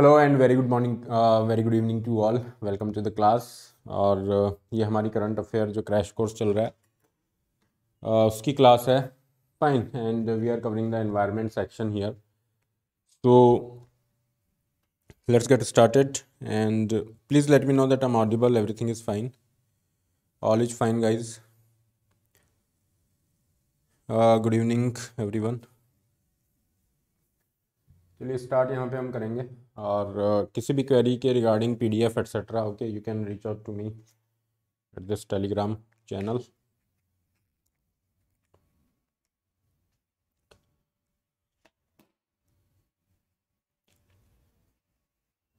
Hello and very good morning very good evening to all welcome to the class और uh, ये हमारी current affair जो crash course चल रहा है uh, उसकी क्लास है fine and we are covering the environment section here so let's get started and please let me know that I am audible everything is fine all is fine guys good evening one चलिए start यहाँ पे हम करेंगे और किसी भी query के regarding PDF etcetera okay you can reach out to me at this Telegram channel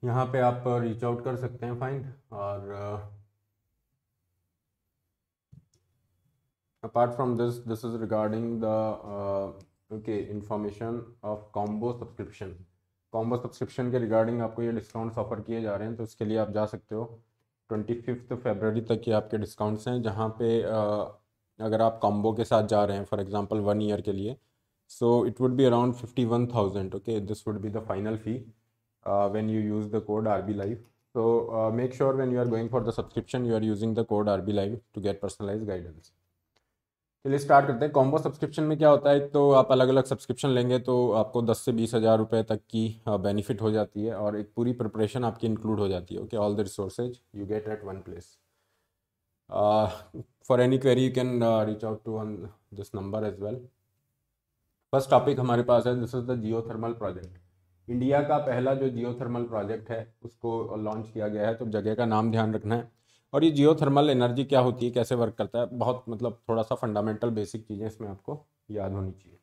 यहाँ पे आप रीच आउट कर सकते हैं फाइन और apart from this this is regarding the okay information of combo subscription combo subscription के regarding आपको ये डिस्काउंट्स ऑफर किए जा रहे हैं तो उसके लिए आप जा सकते हो ट्वेंटी फिफ्थ फेबररी तक ये आपके डिस्काउंट्स हैं जहाँ पे अगर आप कॉम्बो के साथ जा रहे हैं फॉर एग्जांपल वन ईयर के लिए so it would be around fifty one thousand okay this would be the final fee when you use the code R B live so make sure when you are going for the subscription you are using the code R B live to get personalise guidance चलिए start करते हैं combo subscription में क्या होता है तो आप अलग अलग सब्सक्रिप्शन लेंगे तो आपको दस से बीस हज़ार रुपये तक की बेनिफिट हाँ, हो जाती है और एक पूरी प्रिपरेशन आपकी इंक्लूड हो जाती है okay all the resources you get at one place for any query you can reach out to on this number as well first topic हमारे पास है this is the geothermal project India का पहला जो geothermal project है उसको launch किया गया है तो जगह का नाम ध्यान रखना है और ये जियो एनर्जी क्या होती है कैसे वर्क करता है बहुत मतलब थोड़ा सा फंडामेंटल बेसिक चीज़ें इसमें आपको याद होनी चाहिए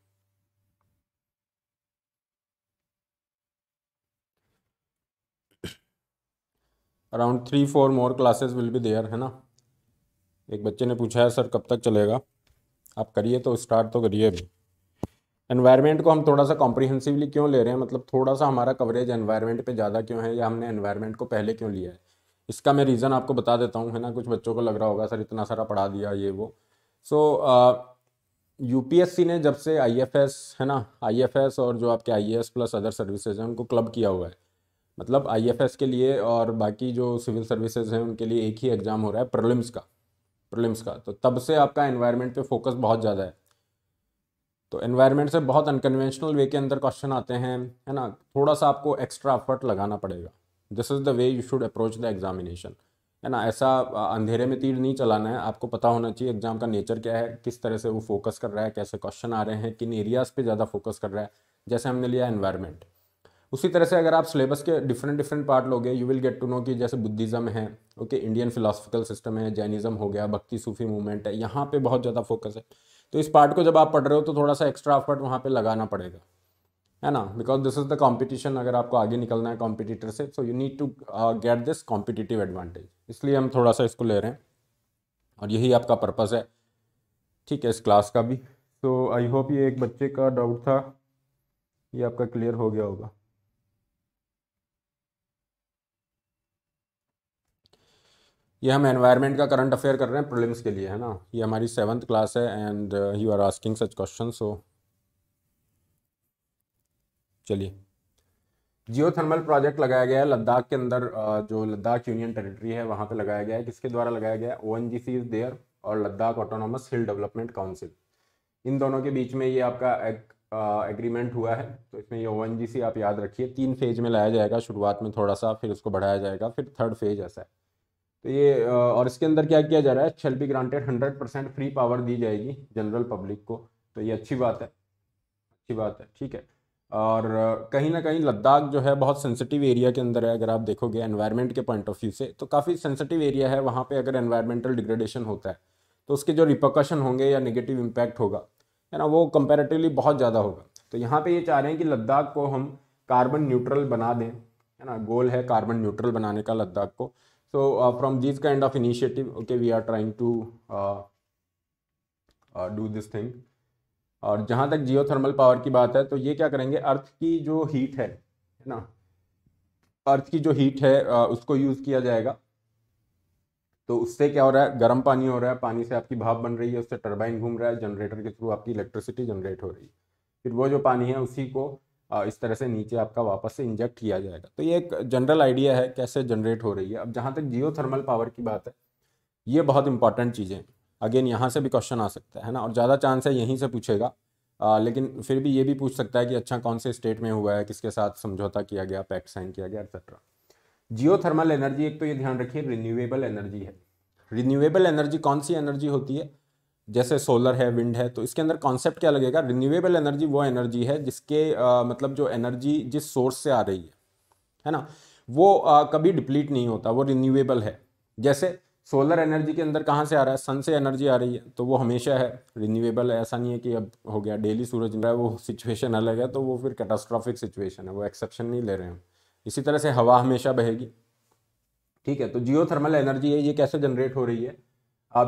around three four more classes will be there है ना एक बच्चे ने पूछा है सर कब तक चलेगा आप करिए तो स्टार्ट तो करिए अभी एनवायरनमेंट को हम थोड़ा सा कॉम्प्रिहेंसिवली क्यों ले रहे हैं मतलब थोड़ा सा हमारा कवरेज एनवायरनमेंट पे ज़्यादा क्यों है या हमने एनवायरनमेंट को पहले क्यों लिया है इसका मैं रीज़न आपको बता देता हूँ है ना कुछ बच्चों को लग रहा होगा सर इतना सारा पढ़ा दिया ये वो सो यूपीएससी ने जब से आई है ना आई और जो आपके आई प्लस अदर सर्विसेज हैं उनको क्लब किया हुआ है मतलब आई के लिए और बाकी जो सिविल सर्विसेज हैं उनके लिए एक ही एग्ज़ाम हो रहा है प्रलिम्स का प्रलिम्स का तो तब से आपका एनवायरनमेंट पे फोकस बहुत ज़्यादा है तो एनवायरनमेंट से बहुत अनकन्वेंशनल वे के अंदर क्वेश्चन आते हैं है ना थोड़ा सा आपको एक्स्ट्रा एफर्ट लगाना पड़ेगा this is the way you should approach the examination है ना ऐसा अंधेरे में तीर नहीं चलाना है आपको पता होना चाहिए एग्जाम का नेचर क्या है किस तरह से वो फोकस कर रहा है कैसे क्वेश्चन आ रहे हैं किन एरियाज़ पे ज़्यादा फोकस कर रहा है जैसे हमने लिया एनवायरनमेंट उसी तरह से अगर आप सिलेबस के डिफरेंट डिफरेंट पार्ट लोगे you will get to know कि जैसे बुद्धिज़्म है ओके इंडियन फिलासफिकल सिस्टम है जैनिज़्म हो गया भक्ति सूफी मूवमेंट है यहाँ पर बहुत ज़्यादा फोकस है तो इस पार्ट को जब आप पढ़ रहे हो तो थोड़ा सा एक्स्ट्रा एफर्ट वहाँ पर लगाना पड़ेगा है ना because this is the competition अगर आपको आगे निकलना है कॉम्पिटिटर से so you need to get this competitive advantage इसलिए हम थोड़ा सा इसको ले रहे हैं और यही आपका पर्पज़ है ठीक है इस क्लास का भी तो आई होप ये एक बच्चे का डाउट था ये आपका क्लियर हो गया होगा ये हम एनवायरनमेंट का करंट अफेयर कर रहे हैं प्रॉब्लम्स के लिए है ना ये हमारी सेवन्थ क्लास है and you are asking such question so चलिए जियो थर्मल प्रोजेक्ट लगाया गया है लद्दाख के अंदर जो लद्दाख यूनियन टेरिटरी है वहाँ पे लगाया गया है किसके द्वारा लगाया गया है O N G C is there और Ladakh autonomous hill development council इन दोनों के बीच में ये आपका एक एग्रीमेंट हुआ है तो इसमें ये ओ आप याद रखिए तीन फेज में लाया जाएगा शुरुआत में थोड़ा सा फिर उसको बढ़ाया जाएगा फिर थर्ड फेज ऐसा है तो ये और इसके अंदर क्या किया जा रहा है shall be granted hundred percent free power दी जाएगी जनरल पब्लिक को तो ये अच्छी बात है अच्छी बात है ठीक है और कहीं ना कहीं लद्दाख जो है बहुत सेंसिटिव एरिया के अंदर है अगर आप देखोगे एनवायरनमेंट के पॉइंट ऑफ व्यू से तो काफ़ी सेंसिटिव एरिया है वहाँ पे अगर एनवायरमेंटल डिग्रेडेशन होता है तो उसके जो रिपोकशन होंगे या नेगेटिव इम्पैक्ट होगा है ना वो कंपेरेटिवली बहुत ज़्यादा होगा तो यहाँ पे ये चाह रहे हैं कि लद्दाख को हम कार्बन न्यूट्रल बना दें है ना गोल है कार्बन न्यूट्रल बनाने का लद्दाख को so from this kind of initiative okay we are trying to do this thing और जहाँ तक जियो थर्मल पावर की बात है तो ये क्या करेंगे अर्थ की जो हीट है ना अर्थ की जो हीट है उसको यूज़ किया जाएगा तो उससे क्या हो रहा है गर्म पानी हो रहा है पानी से आपकी भाप बन रही है उससे टरबाइन घूम रहा है जनरेटर के थ्रू आपकी इलेक्ट्रिसिटी जनरेट हो रही है फिर वो जो पानी है उसी को इस तरह से नीचे आपका वापस से इंजेक्ट किया जाएगा तो ये एक जनरल आइडिया है कैसे जनरेट हो रही है अब जहाँ तक जियो थर्मल पावर की बात है ये बहुत इंपॉर्टेंट चीज़ें हैं अगेन यहाँ से भी क्वेश्चन आ सकता है ना और ज़्यादा चांस है यहीं से पूछेगा आ, लेकिन फिर भी ये भी पूछ सकता है कि अच्छा कौन से स्टेट में हुआ है किसके साथ समझौता किया गया पैक्ट साइन किया गया एक्सेट्रा जियो थर्मल एनर्जी एक तो ये ध्यान रखिए रिन्यूएबल एनर्जी है रिन्यूएबल एनर्जी कौन सी एनर्जी होती है जैसे सोलर है विंड है तो इसके अंदर कॉन्सेप्ट क्या लगेगा रिन्यूएबल एनर्जी वो एनर्जी है जिसके आ, मतलब जो एनर्जी जिस सोर्स से आ रही है है ना वो आ, कभी डिप्लीट नहीं होता वो रिन्यूएबल है जैसे सोलर एनर्जी के अंदर कहाँ से आ रहा है सन से एनर्जी आ रही है तो वो हमेशा है रिन्यूएबल ऐसा नहीं है कि अब हो गया डेली सूरज रहा है वो सिचुएशन अलग है तो वो फिर कैटास्ट्रॉफिक सिचुएशन है वो एक्सेप्शन नहीं ले रहे हम इसी तरह से हवा हमेशा बहेगी ठीक है तो जियो थर्मल एनर्जी है ये कैसे जनरेट हो रही है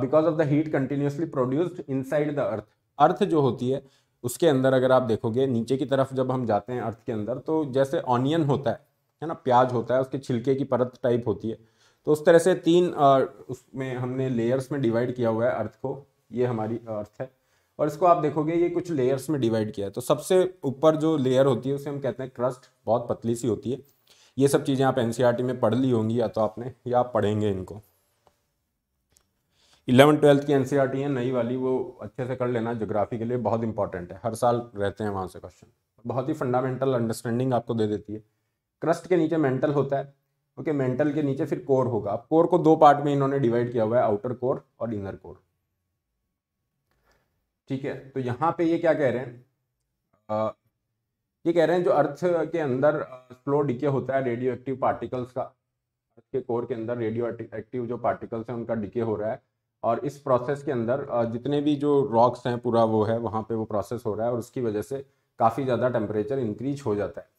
because of the heat continuously produced in the earth earth जो होती है उसके अंदर अगर आप देखोगे नीचे की तरफ जब हम जाते हैं अर्थ के अंदर तो जैसे ऑनियन होता है है ना प्याज होता है उसके छिलके की परत टाइप होती है तो उस तरह से तीन उसमें हमने लेयर्स में डिवाइड किया हुआ है अर्थ को ये हमारी अर्थ है और इसको आप देखोगे ये कुछ लेयर्स में डिवाइड किया है तो सबसे ऊपर जो लेयर होती है उसे हम कहते हैं क्रस्ट बहुत पतली सी होती है ये सब चीज़ें आप एन e में पढ़ ली होंगी या तो आपने या आप पढ़ेंगे इनको इलेवन ट्वेल्थ की एन e है नई वाली वो अच्छे से कर लेना जोग्राफी के लिए बहुत इंपॉर्टेंट है हर साल रहते हैं वहाँ से क्वेश्चन बहुत ही फंडामेंटल अंडरस्टैंडिंग आपको दे देती है क्रस्ट के नीचे मेंटल होता है ओके मेंटल के नीचे फिर कोर होगा अब कोर को दो पार्ट में इन्होंने डिवाइड किया हुआ है आउटर कोर और इनर कोर ठीक है तो यहाँ पे ये क्या कह रहे हैं आ, ये कह रहे हैं जो अर्थ के अंदर स्लो डिके होता है रेडियो एक्टिव पार्टिकल्स का अर्थ के कोर के अंदर रेडियो एक्टिव जो पार्टिकल्स हैं उनका डिके हो रहा है और इस प्रोसेस के अंदर जितने भी जो रॉक्स हैं पूरा वो है वहाँ पे वो प्रोसेस हो रहा है और उसकी वजह से काफ़ी ज़्यादा टेम्परेचर इंक्रीज हो जाता है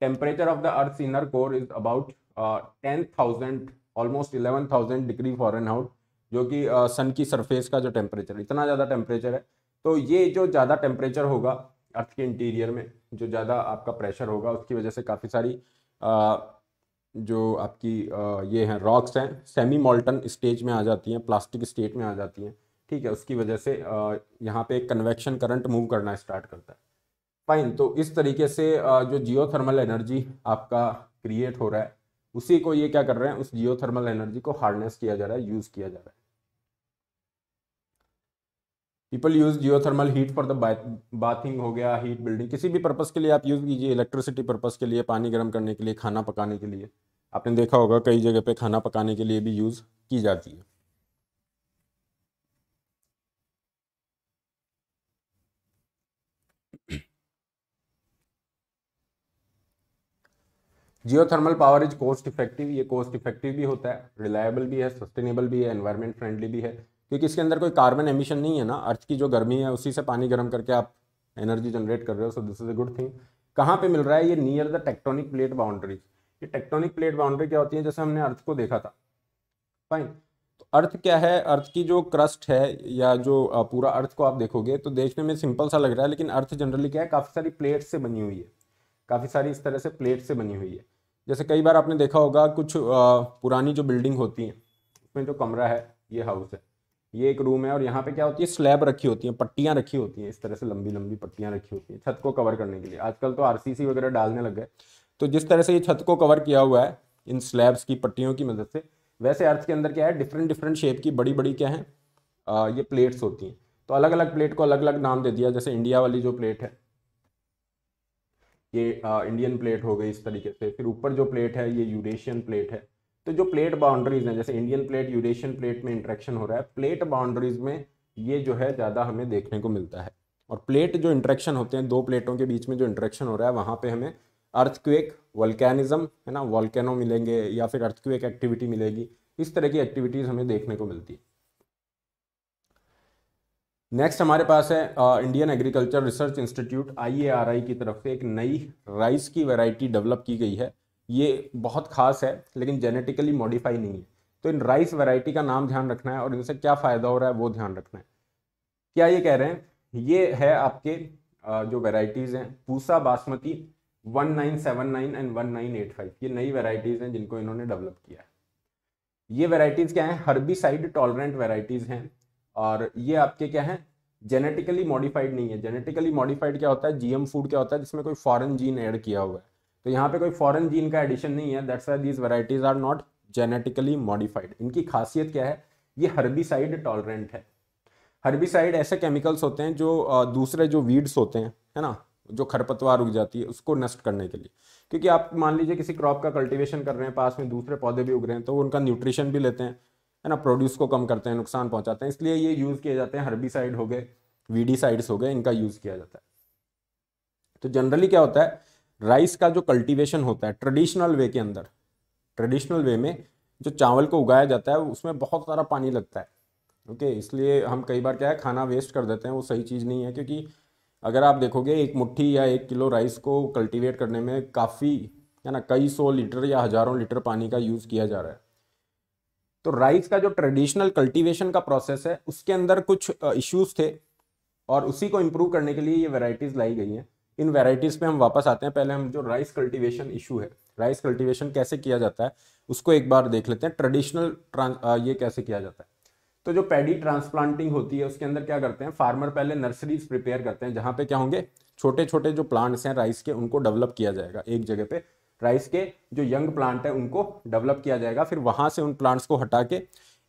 temperature of the earth inner core is about ten thousand almost eleven thousand degree Fahrenheit जो कि सन uh, की सरफेस का जो टेम्परेचर इतना ज़्यादा टेम्परेचर है तो ये जो ज़्यादा टेम्परेचर होगा अर्थ के इंटीरियर में जो ज़्यादा आपका प्रेशर होगा उसकी वजह से काफ़ी सारी आ, uh, जो आपकी आ, uh, ये हैं रॉक्स हैं सेमी मोल्टन स्टेज में आ जाती हैं प्लास्टिक स्टेट में आ जाती हैं ठीक है उसकी वजह से यहाँ पे एक कन्वेक्शन करंट मूव करना स्टार्ट करता है फाइन तो इस तरीके से जो जियो थर्मल एनर्जी आपका क्रिएट हो रहा है उसी को ये क्या कर रहे हैं उस जियोथर्मल एनर्जी को हार्डनेस किया जा रहा है यूज किया जा रहा है people use geothermal heat for the bathing हो गया हीट बिल्डिंग किसी भी पर्पज़ के लिए आप यूज़ कीजिए इलेक्ट्रिसिटी पर्पज़ के लिए पानी गर्म करने के लिए खाना पकाने के लिए आपने देखा होगा कई जगह पे खाना पकाने के लिए भी यूज़ की जाती है geothermal power is cost effective ये कॉस्ट इफेक्टिव भी होता है रिलायबल भी है सस्टेनेबल भी है एनवायरमेंट फ्रेंडली भी है क्योंकि इसके अंदर कोई कार्बन एमिशन नहीं है ना अर्थ की जो गर्मी है उसी से पानी गर्म करके आप एनर्जी जनरेट कर रहे हो so this is a good thing कहाँ पे मिल रहा है ये near the tectonic plate boundary ये टेक्टोनिक प्लेट बाउंड्री क्या होती है जैसे हमने अर्थ को देखा था फाइन तो अर्थ क्या है अर्थ की जो क्रस्ट है या जो पूरा अर्थ को आप देखोगे तो देखने में सिंपल सा लग रहा है लेकिन अर्थ जनरली क्या है काफ़ी सारी प्लेट से बनी हुई है काफ़ी सारी इस तरह से प्लेट से बनी हुई है जैसे कई बार आपने देखा होगा कुछ आ, पुरानी जो बिल्डिंग होती है उसमें जो कमरा है ये हाउस है ये एक रूम है और यहाँ पे क्या होती है स्लैब रखी होती है पट्टियाँ रखी होती हैं इस तरह से लंबी लंबी पट्टियाँ रखी होती हैं छत को कवर करने के लिए आजकल तो आर वगैरह डालने लग गए तो जिस तरह से ये छत को कवर किया हुआ है इन स्लैब्स की पट्टियों की मदद से वैसे अर्थ के अंदर क्या है डिफरेंट डिफरेंट शेप की बड़ी बड़ी क्या है ये प्लेट्स होती हैं तो अलग अलग प्लेट को अलग अलग नाम दे दिया जैसे इंडिया वाली जो प्लेट है ये इंडियन प्लेट हो गई इस तरीके से फिर ऊपर जो प्लेट है ये यूरेशियन प्लेट है तो जो प्लेट बाउंड्रीज हैं जैसे इंडियन प्लेट यूरेशियन प्लेट में इंट्रैक्शन हो रहा है प्लेट बाउंड्रीज में ये जो है ज़्यादा हमें देखने को मिलता है और प्लेट जो इंट्रैक्शन होते हैं दो प्लेटों के बीच में जो इंट्रैक्शन हो रहा है वहाँ पर हमें अर्थक्वेक वल्कैनिज्म है ना वॉल्केनो मिलेंगे या फिर अर्थक्वेक एक्टिविटी मिलेगी इस तरह की एक्टिविटीज़ हमें देखने को मिलती है नेक्स्ट हमारे पास है Indian agriculture research institute I की तरफ से एक नई राइस की वैरायटी डेवलप की गई है ये बहुत खास है लेकिन जेनेटिकली मॉडिफाई नहीं है तो इन राइस वैरायटी का नाम ध्यान रखना है और इनसे क्या फ़ायदा हो रहा है वो ध्यान रखना है क्या ये कह रहे हैं ये है आपके uh, जो वेराइटीज़ हैं Pusa basmati one and one ये नई वेराइटीज़ हैं जिनको इन्होंने डेवलप किया है ये वेराइटीज़ क्या हैं हर्बिसाइड टॉलरेंट वेराइटीज़ हैं और ये आपके क्या है जेनेटिकली मॉडिफाइड नहीं है जेनेटिकली मॉडिफाइड क्या होता है जीएम फूड क्या होता है जिसमें कोई फॉरेन जीन ऐड किया हुआ है तो यहाँ पे कोई फॉरेन जीन का एडिशन नहीं है that's why these varieties are not genetically modified इनकी खासियत क्या है ये हर्बिसाइड टॉलरेंट है हर्बिसाइड ऐसे केमिकल्स होते हैं जो दूसरे जो वीड्स होते हैं है ना जो खरपतवार उग जाती है उसको नष्ट करने के लिए क्योंकि आप मान लीजिए किसी क्रॉप का कल्टीवेशन कर रहे हैं पास में दूसरे पौधे भी उग रहे हैं तो उनका न्यूट्रिशन भी लेते हैं है ना प्रोड्यूस को कम करते हैं नुकसान पहुंचाते हैं इसलिए ये यूज़ किए जाते हैं साइड हो गए वीडी साइड्स हो गए इनका यूज़ किया जाता है तो जनरली क्या होता है राइस का जो कल्टीवेशन होता है ट्रेडिशनल वे के अंदर ट्रेडिशनल वे में जो चावल को उगाया जाता है उसमें बहुत सारा पानी लगता है ओके इसलिए हम कई बार क्या है खाना वेस्ट कर देते हैं वो सही चीज़ नहीं है क्योंकि अगर आप देखोगे एक मुट्ठी या एक किलो राइस को कल्टीवेट करने में काफ़ी है ना कई सौ लीटर या हज़ारों लीटर पानी का यूज़ किया जा रहा है तो राइस का जो ट्रेडिशनल कल्टीवेशन का प्रोसेस है उसके अंदर कुछ इश्यूज थे और उसी को इम्प्रूव करने के लिए ये वेराइटीज़ लाई गई हैं इन वेराइटीज़ पे हम वापस आते हैं पहले हम जो राइस कल्टीवेशन इशू है राइस कल्टीवेशन कैसे किया जाता है उसको एक बार देख लेते हैं ट्रेडिशनल ये कैसे किया जाता है तो जो पैडी ट्रांसप्लांटिंग होती है उसके अंदर क्या करते हैं फार्मर पहले नर्सरीज प्रिपेयर करते हैं जहाँ पे क्या होंगे छोटे छोटे जो प्लांट्स हैं राइस के उनको डेवलप किया जाएगा एक जगह पे राइस के जो यंग प्लांट है उनको डेवलप किया जाएगा फिर वहाँ से उन प्लांट्स को हटा के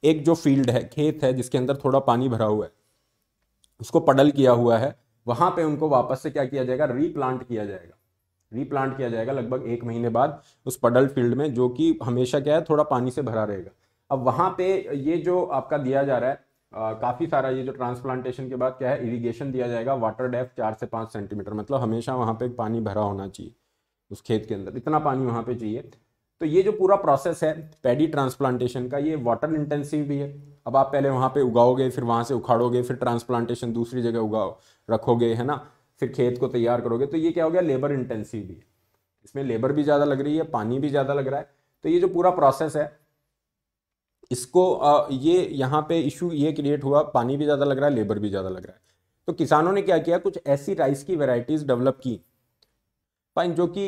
एक जो फील्ड है खेत है जिसके अंदर थोड़ा पानी भरा हुआ है उसको पडल किया हुआ है वहाँ पे उनको वापस से क्या किया जाएगा रीप्लांट किया जाएगा रीप्लांट किया जाएगा लगभग एक महीने बाद उस पडल फील्ड में जो कि हमेशा क्या है थोड़ा पानी से भरा रहेगा अब वहाँ पे ये जो आपका दिया जा रहा है काफ़ी सारा ये जो ट्रांसप्लांटेशन के बाद क्या है इरिगेशन दिया जाएगा वाटर डेप्थ चार से पांच सेंटीमीटर मतलब हमेशा वहां पे पानी भरा होना चाहिए उस खेत के अंदर इतना पानी वहाँ पे चाहिए तो ये जो पूरा प्रोसेस है पैडी ट्रांसप्लांटेशन का ये वाटर इंटेंसिव भी है अब आप पहले वहाँ पे उगाओगे फिर वहाँ से उखाड़ोगे फिर ट्रांसप्लांटेशन दूसरी जगह उगाओ रखोगे है ना फिर खेत को तैयार करोगे तो ये क्या हो गया लेबर इंटेंसिव भी है इसमें लेबर भी ज़्यादा लग रही है पानी भी ज़्यादा लग रहा है तो ये जो पूरा प्रोसेस है इसको ये यहाँ पे इशू ये क्रिएट हुआ पानी भी ज़्यादा लग रहा है लेबर भी ज़्यादा लग रहा है तो किसानों ने क्या किया कुछ ऐसी राइस की वेराइटीज़ डेवलप की फाइन जो कि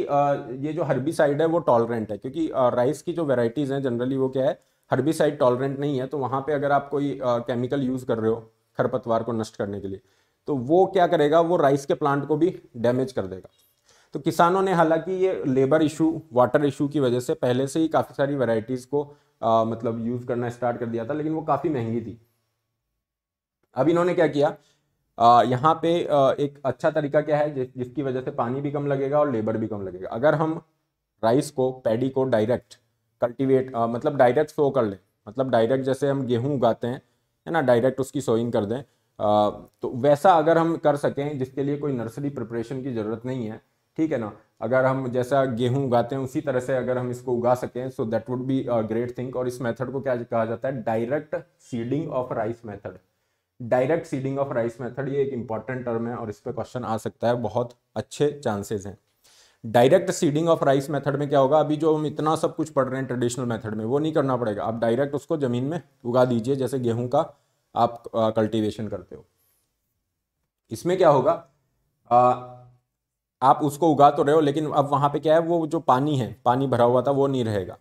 ये जो साइड है वो टॉलरेंट है क्योंकि राइस की जो वेराइटीज़ हैं जनरली वो क्या है साइड टॉलरेंट नहीं है तो वहाँ पर अगर आप कोई केमिकल यूज़ कर रहे हो खरपतवार को नष्ट करने के लिए तो वो क्या करेगा वो राइस के प्लांट को भी डैमेज कर देगा तो किसानों ने हालांकि ये लेबर इशू वाटर इशू की वजह से पहले से ही काफ़ी सारी वेराइटीज़ को आ, मतलब यूज़ करना स्टार्ट कर दिया था लेकिन वो काफ़ी महंगी थी अब इन्होंने क्या किया यहाँ पे एक अच्छा तरीका क्या है जिस, जिसकी वजह से पानी भी कम लगेगा और लेबर भी कम लगेगा अगर हम राइस को पैडी को डायरेक्ट कल्टीवेट मतलब डायरेक्ट सो कर लें मतलब डायरेक्ट जैसे हम गेहूँ उगाते हैं है ना डायरेक्ट उसकी सोइंग कर दें आ, तो वैसा अगर हम कर सकें जिसके लिए कोई नर्सरी प्रिपरेशन की ज़रूरत नहीं है ठीक है ना अगर हम जैसा गेहूं उगाते हैं उसी तरह से अगर हम इसको उगा सकें so that would be great thing और इस मेथड को क्या कहा जाता है direct seeding of rice method direct seeding of rice method ये एक इंपॉर्टेंट टर्म है और इस पर क्वेश्चन आ सकता है बहुत अच्छे चांसेस हैं direct seeding of rice method में क्या होगा अभी जो हम इतना सब कुछ पढ़ रहे हैं ट्रेडिशनल मेथड में वो नहीं करना पड़ेगा आप डायरेक्ट उसको ज़मीन में उगा दीजिए जैसे गेहूं का आप कल्टीवेशन करते हो इसमें क्या होगा आ, आप उसको उगा तो रहे हो लेकिन अब वहां पे क्या है वो जो पानी है पानी भरा हुआ था वो नहीं रहेगा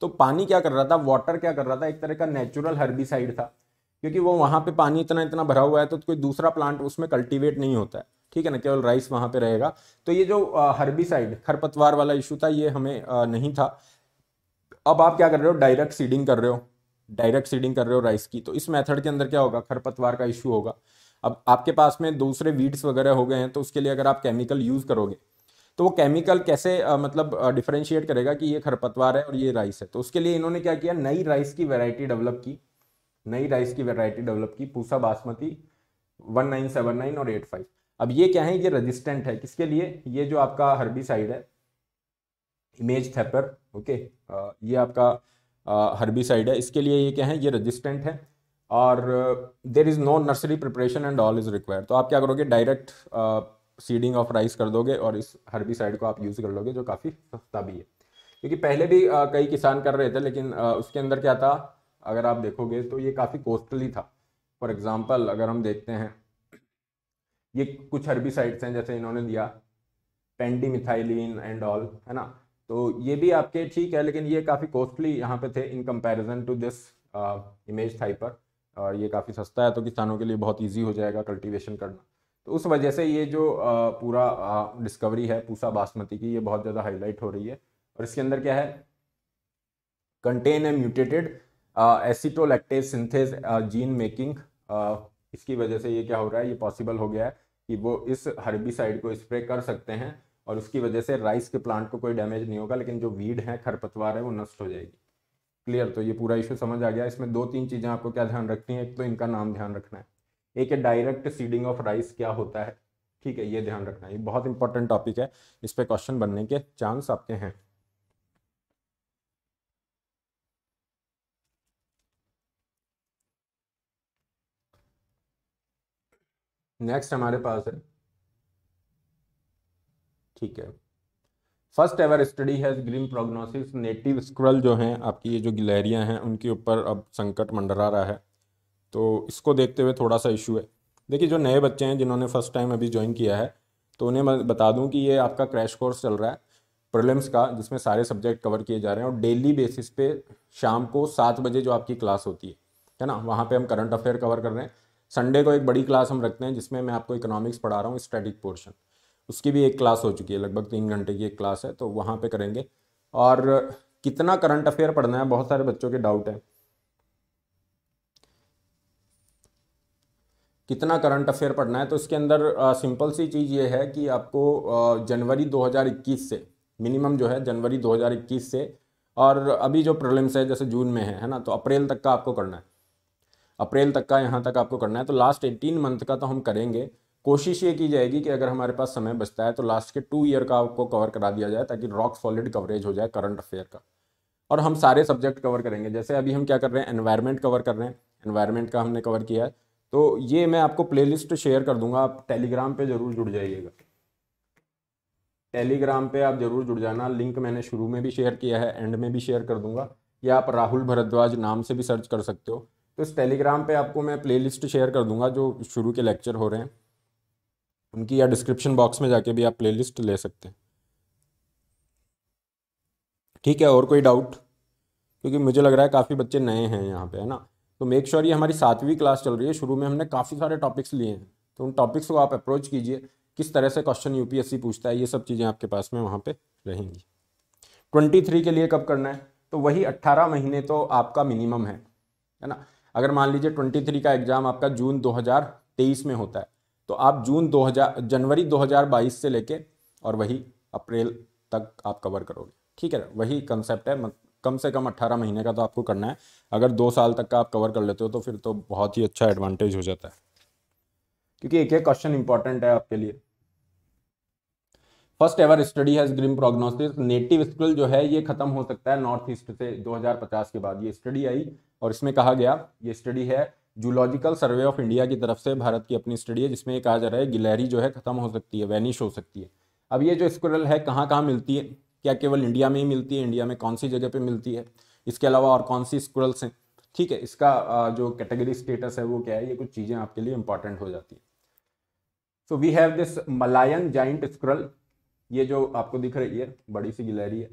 तो पानी क्या कर रहा था वाटर क्या कर रहा था एक तरह का नेचुरल हर्बिसाइड था क्योंकि वो वहाँ पे पानी इतना इतना भरा हुआ है तो कोई दूसरा प्लांट उसमें कल्टीवेट नहीं होता है ठीक है ना केवल राइस वहाँ पे रहेगा तो ये जो हर्बिसाइड खरपतवार वाला इशू था ये हमें आ, नहीं था अब आप क्या कर रहे हो डायरेक्ट सीडिंग कर रहे हो डायरेक्ट सीडिंग कर रहे हो राइस की तो इस मेथड के अंदर क्या होगा खरपतवार का इशू होगा अब आपके पास में दूसरे वीड्स वगैरह हो गए हैं तो उसके लिए अगर आप केमिकल यूज़ करोगे तो वो केमिकल कैसे आ, मतलब डिफ्रेंशिएट करेगा कि ये खरपतवार है और ये राइस है तो उसके लिए इन्होंने क्या किया नई राइस की वेराइटी डेवलप की नई राइस की वैरायटी डेवलप की Pusa basmati one nine seven nine और एट फाइव अब ये क्या है ये रेजिस्टेंट है किसके लिए ये जो आपका साइड है इमेज थेपर ओके ये आपका साइड है इसके लिए ये क्या है ये रजिस्टेंट है और there is no nursery preparation and all is require तो आप क्या करोगे डायरेक्ट सीडिंग ऑफ राइस कर दोगे और इस साइड को आप यूज़ कर लोगे जो काफ़ी सस्ता भी है क्योंकि पहले भी कई किसान कर रहे थे लेकिन उसके अंदर क्या था अगर आप देखोगे तो ये काफ़ी कोस्टली था फॉर एग्ज़ाम्पल अगर हम देखते हैं ये कुछ अरबी साइट्स हैं जैसे इन्होंने दिया पेंडी मिथाइलिन एंड ऑल है ना तो ये भी आपके ठीक है लेकिन ये काफ़ी कॉस्टली यहाँ पे थे in comparison to this image पर और ये काफ़ी सस्ता है तो किसानों के लिए बहुत इजी हो जाएगा कल्टीवेशन करना तो उस वजह से ये जो आ, uh, पूरा आ, uh, डिस्कवरी है पूसा बासमती की ये बहुत ज़्यादा हाईलाइट हो रही है और इसके अंदर क्या है contain a mutated acetolactate synthase gene making इसकी वजह से ये क्या हो रहा है ये पॉसिबल हो गया है कि वो इस हर्बिसाइड को स्प्रे कर सकते हैं और उसकी वजह से राइस के प्लांट को कोई डैमेज नहीं होगा लेकिन जो वीड है खरपतवार है वो नष्ट हो जाएगी क्लियर तो ये पूरा इशू समझ आ गया इसमें दो तीन चीज़ें आपको क्या ध्यान रखनी है एक तो इनका नाम ध्यान रखना है एक है डायरेक्ट सीडिंग ऑफ राइस क्या होता है ठीक है ये ध्यान रखना है ये बहुत इंपॉर्टेंट टॉपिक है इस पर क्वेश्चन बनने के चांस आपके हैं नेक्स्ट हमारे पास है ठीक है first ever study has grim prognosis native squirrel जो हैं आपकी ये जो गिलहरियाँ हैं उनके ऊपर अब संकट मंडरा रहा है तो इसको देखते हुए थोड़ा सा इशू है देखिए जो नए बच्चे हैं जिन्होंने फर्स्ट टाइम अभी ज्वाइन किया है तो उन्हें मैं बता दूं कि ये आपका क्रैश कोर्स चल रहा है प्रॉब्लम्स का जिसमें सारे सब्जेक्ट कवर किए जा रहे हैं और डेली बेसिस पे शाम को सात बजे जो आपकी क्लास होती है है ना वहाँ पे हम करंट अफेयर कवर कर रहे हैं संडे को एक बड़ी क्लास हम रखते हैं जिसमें मैं आपको इकोनॉमिक्स पढ़ा रहा हूँ स्टैटिक पोर्शन उसकी भी एक क्लास हो चुकी है लगभग तीन घंटे की एक क्लास है तो वहाँ पर करेंगे और कितना करंट अफेयर पढ़ना है बहुत सारे बच्चों के डाउट हैं कितना करंट अफेयर पढ़ना है तो इसके अंदर आ, सिंपल सी चीज़ ये है कि आपको जनवरी 2021 से मिनिमम जो है जनवरी 2021 से और अभी जो प्रॉब्लम्स है जैसे जून में है है ना तो अप्रैल तक का आपको करना है अप्रैल तक का यहाँ तक आपको करना है तो लास्ट एटीन मंथ का तो हम करेंगे कोशिश ये की जाएगी कि अगर हमारे पास समय बचता है तो लास्ट के टू ईयर का आपको कवर करा दिया जाए ताकि रॉक सॉलिड कवरेज हो जाए करंट अफेयर का और हम सारे सब्जेक्ट कवर करेंगे जैसे अभी हम क्या कर रहे हैं एनवायरमेंट कवर कर रहे हैं एनवायरमेंट का हमने कवर किया है तो ये मैं आपको प्लेलिस्ट शेयर कर दूंगा आप टेलीग्राम पे ज़रूर जुड़ जाइएगा टेलीग्राम पे आप ज़रूर जुड़ जाना लिंक मैंने शुरू में भी शेयर किया है एंड में भी शेयर कर दूंगा या आप राहुल भरद्वाज नाम से भी सर्च कर सकते हो तो इस टेलीग्राम पे आपको मैं प्लेलिस्ट शेयर कर दूंगा जो शुरू के लेक्चर हो रहे हैं उनकी या डिस्क्रिप्शन बॉक्स में जाके भी आप प्लेलिस्ट ले सकते हैं ठीक है और कोई डाउट क्योंकि मुझे लग रहा है काफ़ी बच्चे नए हैं यहाँ पे है ना तो मेक श्योर ये हमारी सातवीं क्लास चल रही है शुरू में हमने काफ़ी सारे टॉपिक्स लिए हैं तो उन टॉपिक्स को आप अप्रोच कीजिए किस तरह से क्वेश्चन यूपीएससी पूछता है ये सब चीज़ें आपके पास में वहाँ पर रहेंगी ट्वेंटी थ्री के लिए कब करना है तो वही अट्ठारह महीने तो आपका मिनिमम है है ना अगर मान लीजिए ट्वेंटी थ्री का एग्ज़ाम आपका जून दो हज़ार तेईस में होता है तो आप जून दो हज़ार जनवरी दो हज़ार बाईस से लेके और वही अप्रैल तक आप कवर करोगे ठीक है वही कंसेप्ट है कम से कम अट्ठारह महीने का तो आपको करना है अगर दो साल तक का आप कवर कर लेते हो तो फिर तो बहुत ही अच्छा एडवांटेज हो जाता है क्योंकि एक एक क्वेश्चन इंपॉर्टेंट है आपके लिए फर्स्ट एवर स्टडी है ग्रीम प्रोग्नोसिस नेटिव स्किल जो है ये खत्म हो सकता है नॉर्थ ईस्ट से 2050 के बाद ये स्टडी आई और इसमें कहा गया ये स्टडी है जूलॉजिकल सर्वे ऑफ इंडिया की तरफ से भारत की अपनी स्टडी है जिसमें ये कहा जा रहा है गिलहरी जो है ख़त्म हो सकती है वैनिश हो सकती है अब ये जो स्क्रल है कहाँ कहाँ मिलती है क्या केवल इंडिया में ही मिलती है इंडिया में कौन सी जगह पर मिलती है इसके अलावा और कौन सी स्क्रल्स हैं ठीक है इसका जो कैटेगरी स्टेटस है वो क्या है ये कुछ चीज़ें आपके लिए इंपॉर्टेंट हो जाती है so we have this Malayan giant squirrel ये जो आपको दिख रही है बड़ी सी गिलहरी है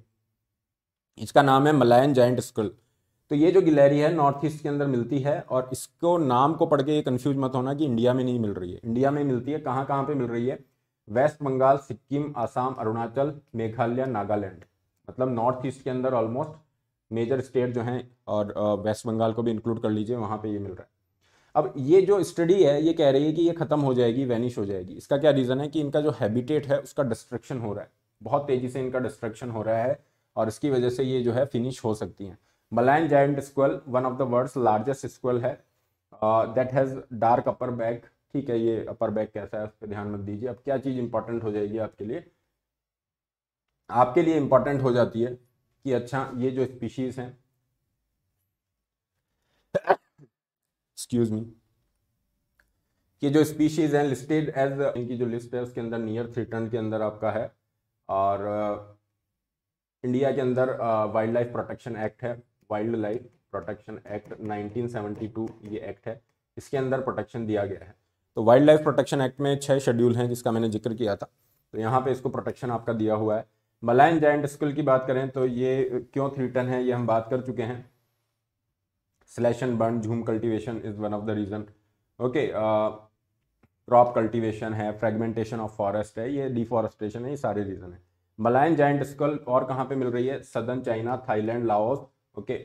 इसका नाम है मलायन जाइंट स्क्रल तो ये जो गिलहरी है नॉर्थ ईस्ट के अंदर मिलती है और इसको नाम को पढ़ के ये कन्फ्यूज मत होना कि इंडिया में नहीं मिल रही है इंडिया में मिलती है कहाँ कहाँ पे मिल रही है वेस्ट बंगाल सिक्किम आसाम अरुणाचल मेघालय नागालैंड मतलब नॉर्थ ईस्ट के अंदर ऑलमोस्ट मेजर स्टेट जो हैं और वेस्ट बंगाल को भी इंक्लूड कर लीजिए वहाँ पर ये मिल रहा है अब ये जो स्टडी है ये कह रही है कि ये ख़त्म हो जाएगी वैनिश हो जाएगी इसका क्या रीज़न है कि इनका जो हैबिटेट है उसका डिस्ट्रक्शन हो रहा है बहुत तेज़ी से इनका डिस्ट्रक्शन हो रहा है और इसकी वजह से ये जो है फिनिश हो सकती हैं Malayan giant squirrel one of the world largest squirrel है that has dark upper back ठीक है ये अपर बैक कैसा है उस पर ध्यान मत दीजिए अब क्या चीज़ इंपॉर्टेंट हो जाएगी आपके लिए आपके लिए इंपॉर्टेंट हो जाती है कि अच्छा ये जो स्पीशीज़ हैं एक्सक्यूज मी कि जो स्पीशीज हैं लिस्टेड एज इनकी जो लिस्ट है उसके अंदर नियर थ्री टन के अंदर आपका है और इंडिया uh, के अंदर वाइल्ड लाइफ प्रोटेक्शन एक्ट है वाइल्ड लाइफ प्रोटेक्शन एक्ट 1972 ये एक्ट है इसके अंदर प्रोटेक्शन दिया गया है तो वाइल्ड लाइफ प्रोटेक्शन एक्ट में छह शेड्यूल हैं जिसका मैंने जिक्र किया था तो यहाँ पे इसको प्रोटेक्शन आपका दिया हुआ है मलायन जाइंट स्कूल की बात करें तो ये क्यों थ्री है ये हम बात कर चुके हैं slash burn jhum cultivation is one of the reason okay crop cultivation है फ्रेगमेंटेशन ऑफ फॉरेस्ट है ये डिफॉरेस्टेशन है ये सारे रीज़न है मलायन जाइंट स्कल और कहाँ पे मिल रही है southern China Thailand Laos okay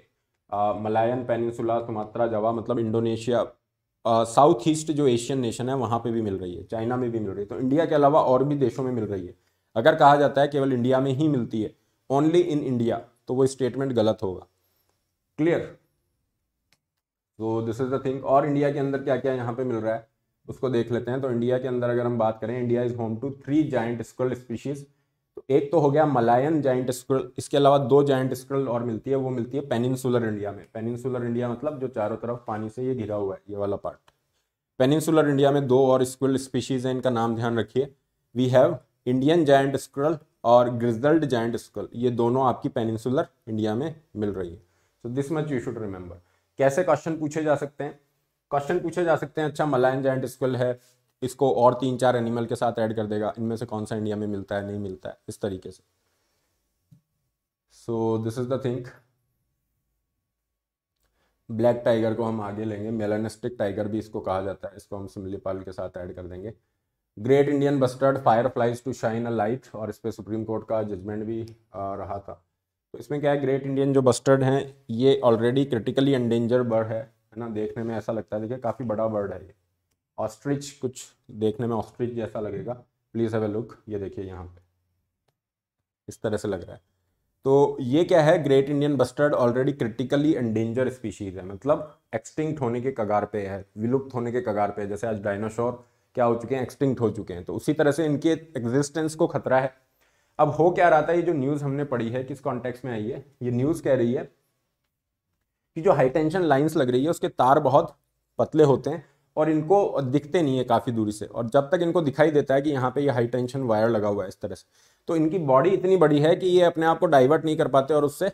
Malayan peninsula Sumatra Java मतलब इंडोनेशिया साउथ ईस्ट जो एशियन नेशन है वहाँ पे भी मिल रही है चाइना में भी मिल रही है तो इंडिया के अलावा और भी देशों में मिल रही है अगर कहा जाता है केवल इंडिया में ही मिलती है ओनली इन इंडिया तो वो स्टेटमेंट गलत होगा क्लियर तो दिस इज द थिंग और इंडिया के अंदर क्या क्या यहाँ पे मिल रहा है उसको देख लेते हैं तो इंडिया के अंदर अगर हम बात करें India is home to three giant squirrel species एक तो हो गया मलायन जाइंट स्क्रल इसके अलावा दो जाइंट स्क्रल और मिलती है वो मिलती है पेनिनसुलर इंडिया में पेनिनसुलर इंडिया मतलब जो चारों तरफ पानी से ये घिरा हुआ है ये वाला पार्ट पेनिनसुलर इंडिया में दो और स्क्रल स्पीशीज हैं इनका नाम ध्यान रखिए we have Indian giant squirrel और ग्रिजल्ड जाइंट स्क्रल ये दोनों आपकी पेनिनसुलर इंडिया में मिल रही है so this much you should remember कैसे क्वेश्चन पूछे जा सकते हैं क्वेश्चन पूछे जा सकते हैं अच्छा मलायन जाइंट स्क्रल है इसको और तीन चार एनिमल के साथ ऐड कर देगा इनमें से कौन सा इंडिया में मिलता है नहीं मिलता है इस तरीके से so this is the thing black tiger को हम आगे लेंगे मेलानिस्टिक टाइगर भी इसको कहा जाता है इसको हम सिमलीपाल के साथ ऐड कर देंगे great Indian bustard fire flies to shine a light और इस पर सुप्रीम कोर्ट का जजमेंट भी रहा था तो इसमें क्या है ग्रेट इंडियन जो बस्टर्ड हैं ये ऑलरेडी क्रिटिकली एंडेंजर बर्ड है है ना देखने में ऐसा लगता है देखिए काफ़ी बड़ा बर्ड है ये ऑस्ट्रिच कुछ देखने में ऑस्ट्रिच जैसा लगेगा प्लीज़ हैव ए लुक ये देखिए यहाँ पे इस तरह से लग रहा है तो ये क्या है great Indian bustard already critically endanger species है मतलब एक्सटिंक्ट होने के कगार पे है विलुप्त होने के कगार पे है जैसे आज डायनासोर क्या हो चुके हैं एक्सटिंक्ट हो चुके हैं तो उसी तरह से इनके एग्जिस्टेंस को खतरा है अब हो क्या रहा था ये जो न्यूज़ हमने पढ़ी है किस कॉन्टेक्स में आई है ये न्यूज़ कह रही है कि जो हाई टेंशन लाइन्स लग रही है उसके तार बहुत पतले होते हैं और इनको दिखते नहीं है काफ़ी दूरी से और जब तक इनको दिखाई देता है कि यहाँ पे ये हाई टेंशन वायर लगा हुआ है इस तरह से तो इनकी बॉडी इतनी बड़ी है कि ये अपने आप को डाइवर्ट नहीं कर पाते और उससे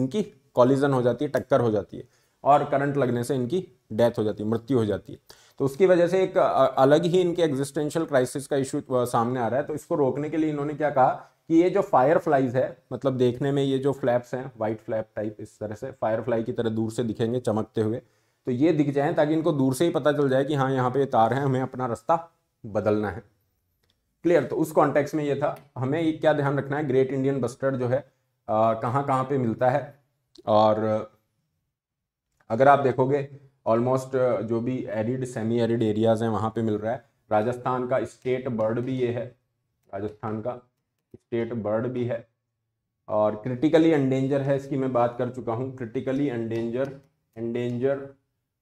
इनकी कॉलिजन हो जाती है टक्कर हो जाती है और करंट लगने से इनकी डेथ हो जाती है मृत्यु हो जाती है तो उसकी वजह से एक अलग ही इनके एग्जिस्टेंशियल क्राइसिस का इशू सामने आ रहा है तो इसको रोकने के लिए इन्होंने क्या कहा कि ये जो फायर फ्लाइज है मतलब देखने में ये जो फ्लैप्स हैं वाइट फ्लैप टाइप इस तरह से फायर फ्लाई की तरह दूर से दिखेंगे चमकते हुए तो ये दिख जाए ताकि इनको दूर से ही पता चल जाए कि हाँ यहाँ पे तार है हमें अपना रास्ता बदलना है क्लियर तो उस कॉन्टेक्स में ये था हमें ये क्या ध्यान रखना है ग्रेट इंडियन बस्टर्ड जो है कहाँ कहाँ पे मिलता है और अगर आप देखोगे ऑलमोस्ट जो भी एरिड सेमी एरिड एरियाज़ हैं वहाँ पे मिल रहा है राजस्थान का स्टेट बर्ड भी ये है राजस्थान का स्टेट बर्ड भी है और क्रिटिकली एंडेंजर है इसकी मैं बात कर चुका हूँ क्रिटिकली एंडेंजर एंडेंजर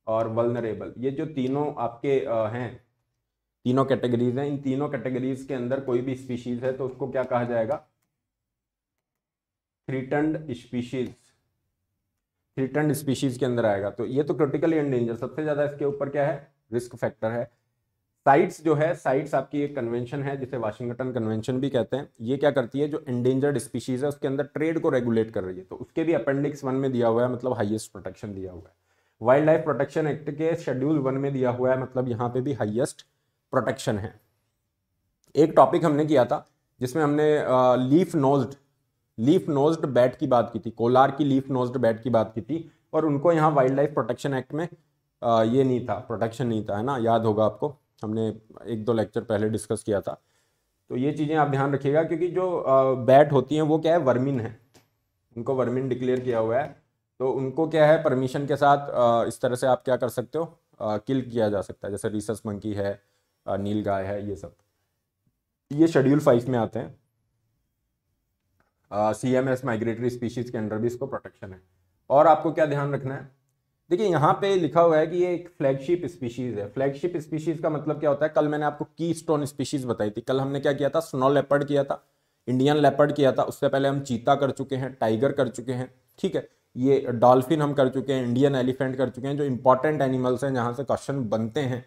और वलनरेबल ये जो तीनों आपके हैं तीनों कैटेगरीज हैं इन तीनों कैटेगरीज के अंदर कोई भी स्पीशीज है तो उसको क्या कहा जाएगा थ्रीटंड स्पीशीज थ्रीटंड स्पीशीज के अंदर आएगा तो ये तो क्रिटिकली एंडेंजर सबसे ज्यादा इसके ऊपर क्या है रिस्क फैक्टर है साइट्स जो है साइट्स आपकी एक कन्वेंशन है जिसे वाशिंगटन कन्वेंशन भी कहते हैं ये क्या करती है जो एंडेंजर्ड स्पीशीज है उसके अंदर ट्रेड को रेगुलेट कर रही है तो उसके भी अपेंडिक्स वन में दिया हुआ है मतलब हाईएस्ट प्रोटेक्शन दिया हुआ है वाइल्ड लाइफ प्रोटेक्शन एक्ट के शेड्यूल वन में दिया हुआ है मतलब यहाँ पे भी हाईएस्ट प्रोटेक्शन है एक टॉपिक हमने किया था जिसमें हमने leaf nosed leaf nosed bat की बात की थी कोलार की लीफ नोज्ड बैट की बात की थी और उनको यहाँ वाइल्ड लाइफ प्रोटेक्शन एक्ट में आ, ये नहीं था प्रोटेक्शन नहीं था है ना याद होगा आपको हमने एक दो लेक्चर पहले डिस्कस किया था तो ये चीज़ें आप ध्यान रखिएगा क्योंकि जो आ, बैट होती हैं वो क्या है वर्मिन है उनको वर्मिन डिक्लेयर किया हुआ है तो उनको क्या है परमिशन के साथ इस तरह से आप क्या कर सकते हो किल किया जा सकता है जैसे रिसर्च मंकी है नील गाय है ये सब ये शेड्यूल फाइव में आते हैं C M S migratory species के अंडर भी इसको प्रोटेक्शन है और आपको क्या ध्यान रखना है देखिए यहाँ पे लिखा हुआ है कि ये एक फ्लैगशिप स्पीशीज़ है फ्लैगशिप स्पीशीज़ का मतलब क्या होता है कल मैंने आपको की स्टोन स्पीशीज़ बताई थी कल हमने क्या किया था स्नो लेपर्ड किया था इंडियन लेपर्ड किया था उससे पहले हम चीता कर चुके हैं टाइगर कर चुके हैं ठीक है ये डॉल्फिन हम कर चुके हैं इंडियन एलिफेंट कर चुके हैं जो इंपॉर्टेंट एनिमल्स हैं जहाँ से क्वेश्चन बनते हैं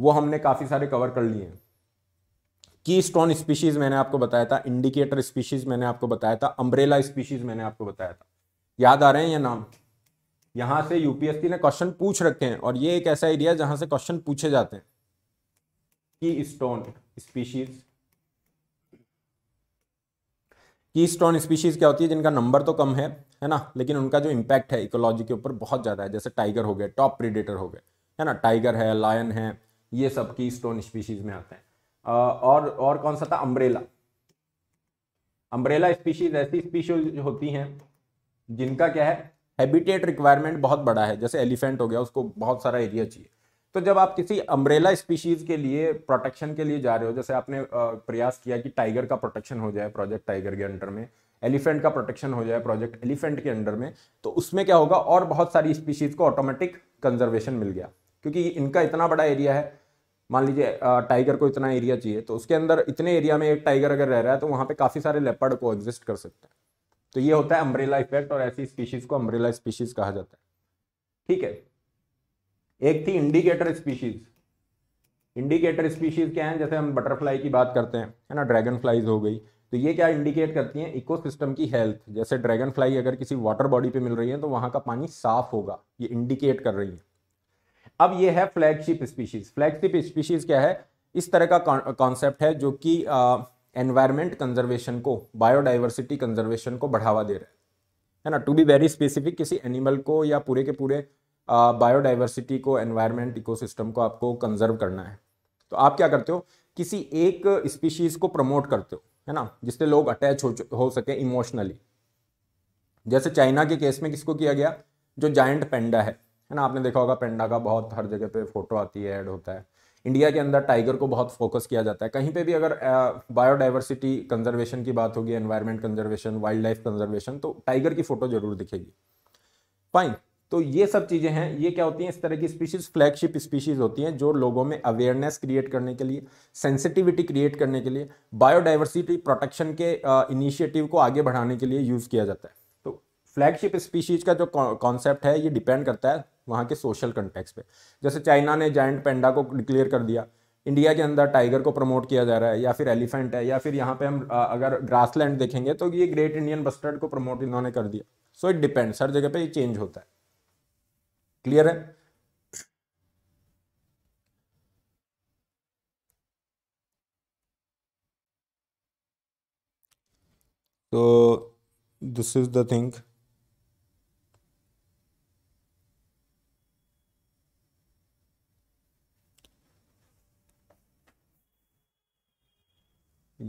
वो हमने काफ़ी सारे कवर कर लिए हैं की स्टोन स्पीशीज़ मैंने आपको बताया था इंडिकेटर स्पीशीज़ मैंने आपको बताया था अम्ब्रेला स्पीशीज़ मैंने आपको बताया था याद आ रहे हैं या नाम यहाँ से यूपीएससी ने क्वेश्चन पूछ रखे हैं और ये एक ऐसा एरिया जहाँ से क्वेश्चन पूछे जाते हैं keystone species keystone species क्या होती है जिनका नंबर तो कम है है ना लेकिन उनका जो इम्पैक्ट है इकोलॉजी के ऊपर बहुत ज़्यादा है जैसे टाइगर हो गए टॉप प्रीडेटर हो गए है ना टाइगर है लायन है ये सब की स्टोन स्पीशीज़ में आते हैं और और कौन सा था अम्ब्रेला अम्ब्रेला स्पीशीज ऐसी स्पीशीज होती हैं जिनका क्या है हैबिटेट रिक्वायरमेंट बहुत बड़ा है जैसे एलिफेंट हो गया उसको बहुत सारा एरिया चाहिए तो जब आप किसी अम्ब्रेला स्पीशीज के लिए प्रोटेक्शन के लिए जा रहे हो जैसे आपने प्रयास किया कि टाइगर का प्रोटेक्शन हो जाए प्रोजेक्ट टाइगर के अंडर में एलिफेंट का प्रोटेक्शन हो जाए प्रोजेक्ट एलिफेंट के अंडर में तो उसमें क्या होगा और बहुत सारी स्पीशीज़ को ऑटोमेटिक कंजर्वेशन मिल गया क्योंकि इनका इतना बड़ा एरिया है मान लीजिए टाइगर को इतना एरिया चाहिए तो उसके अंदर इतने एरिया में एक टाइगर अगर रह रहा है तो वहाँ पे काफ़ी सारे लेपर्ड को एग्जिस्ट कर सकते हैं तो ये होता है अम्ब्रेला इफेक्ट और ऐसी स्पीशीज़ को अम्ब्रेला स्पीशीज़ कहा जाता है ठीक है एक थी इंडिकेटर स्पीशीज़ इंडिकेटर स्पीशीज़ क्या है जैसे हम बटरफ्लाई की बात करते हैं है ना ड्रैगन फ्लाइज हो गई तो ये क्या इंडिकेट करती हैं इकोसिस्टम की हेल्थ जैसे ड्रैगन फ्लाई अगर किसी वाटर बॉडी पे मिल रही है तो वहाँ का पानी साफ होगा ये इंडिकेट कर रही है अब ये है फ्लैगशिप स्पीशीज फ्लैगशिप स्पीशीज क्या है इस तरह का कॉन्सेप्ट है जो कि एनवायरमेंट कंजर्वेशन को बायोडाइवर्सिटी कंजर्वेशन को बढ़ावा दे रहा है है ना टू बी वेरी स्पेसिफिक किसी एनिमल को या पूरे के पूरे बायोडाइवर्सिटी को एनवायरमेंट इकोसिस्टम को आपको कंजर्व करना है तो आप क्या करते हो किसी एक स्पीशीज़ को प्रमोट करते हो है ना जिससे लोग अटैच हो हो सके इमोशनली जैसे चाइना के केस में किसको किया गया जो जायंट पेंडा है है ना आपने देखा होगा पेंडा का बहुत हर जगह पे फोटो आती है ऐड होता है इंडिया के अंदर टाइगर को बहुत फोकस किया जाता है कहीं पे भी अगर बायोडाइवर्सिटी कंजर्वेशन की बात होगी environment conservation wildlife conservation तो टाइगर की फोटो जरूर दिखेगी फाइन तो ये सब चीज़ें हैं ये क्या होती हैं इस तरह की स्पीशीज़ फ्लैगशिप स्पीशीज़ होती हैं जो लोगों में अवेयरनेस क्रिएट करने के लिए सेंसिटिविटी क्रिएट करने के लिए बायोडाइवर्सिटी प्रोटेक्शन के इनिशिएटिव को आगे बढ़ाने के लिए यूज़ किया जाता है तो फ्लैगशिप स्पीशीज़ का जो कॉन्सेप्ट है ये डिपेंड करता है वहाँ के सोशल कंटेक्स पे जैसे चाइना ने जाइंट पेंडा को डिक्लेयर कर दिया इंडिया के अंदर टाइगर को प्रमोट किया जा रहा है या फिर एलिफेंट है या फिर यहाँ पे हम अगर ग्रासलैंड देखेंगे तो ये ग्रेट इंडियन बस्टर्ड को प्रमोट इन्होंने कर दिया सो इट डिपेंड्स हर जगह पे ये चेंज होता है क्लियर है तो दिस इज द थिंग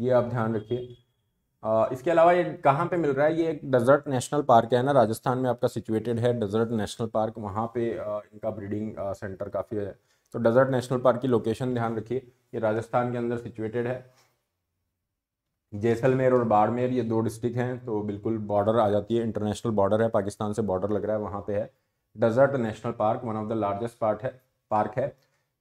ये आप ध्यान रखिए इसके अलावा ये कहाँ पे मिल रहा है ये एक डेजर्ट नेशनल पार्क है ना राजस्थान में आपका सिचुएटेड है डेजर्ट नेशनल पार्क वहाँ पे इनका ब्रीडिंग सेंटर काफ़ी है तो डेजर्ट नेशनल पार्क की लोकेशन ध्यान रखिए ये राजस्थान के अंदर सिचुएटेड है जैसलमेर और बाड़मेर ये दो डिस्ट्रिक्ट हैं तो बिल्कुल बॉर्डर आ जाती है इंटरनेशनल बॉर्डर है पाकिस्तान से बॉर्डर लग रहा है वहाँ पे है desert national park one of the largest part है पार्क है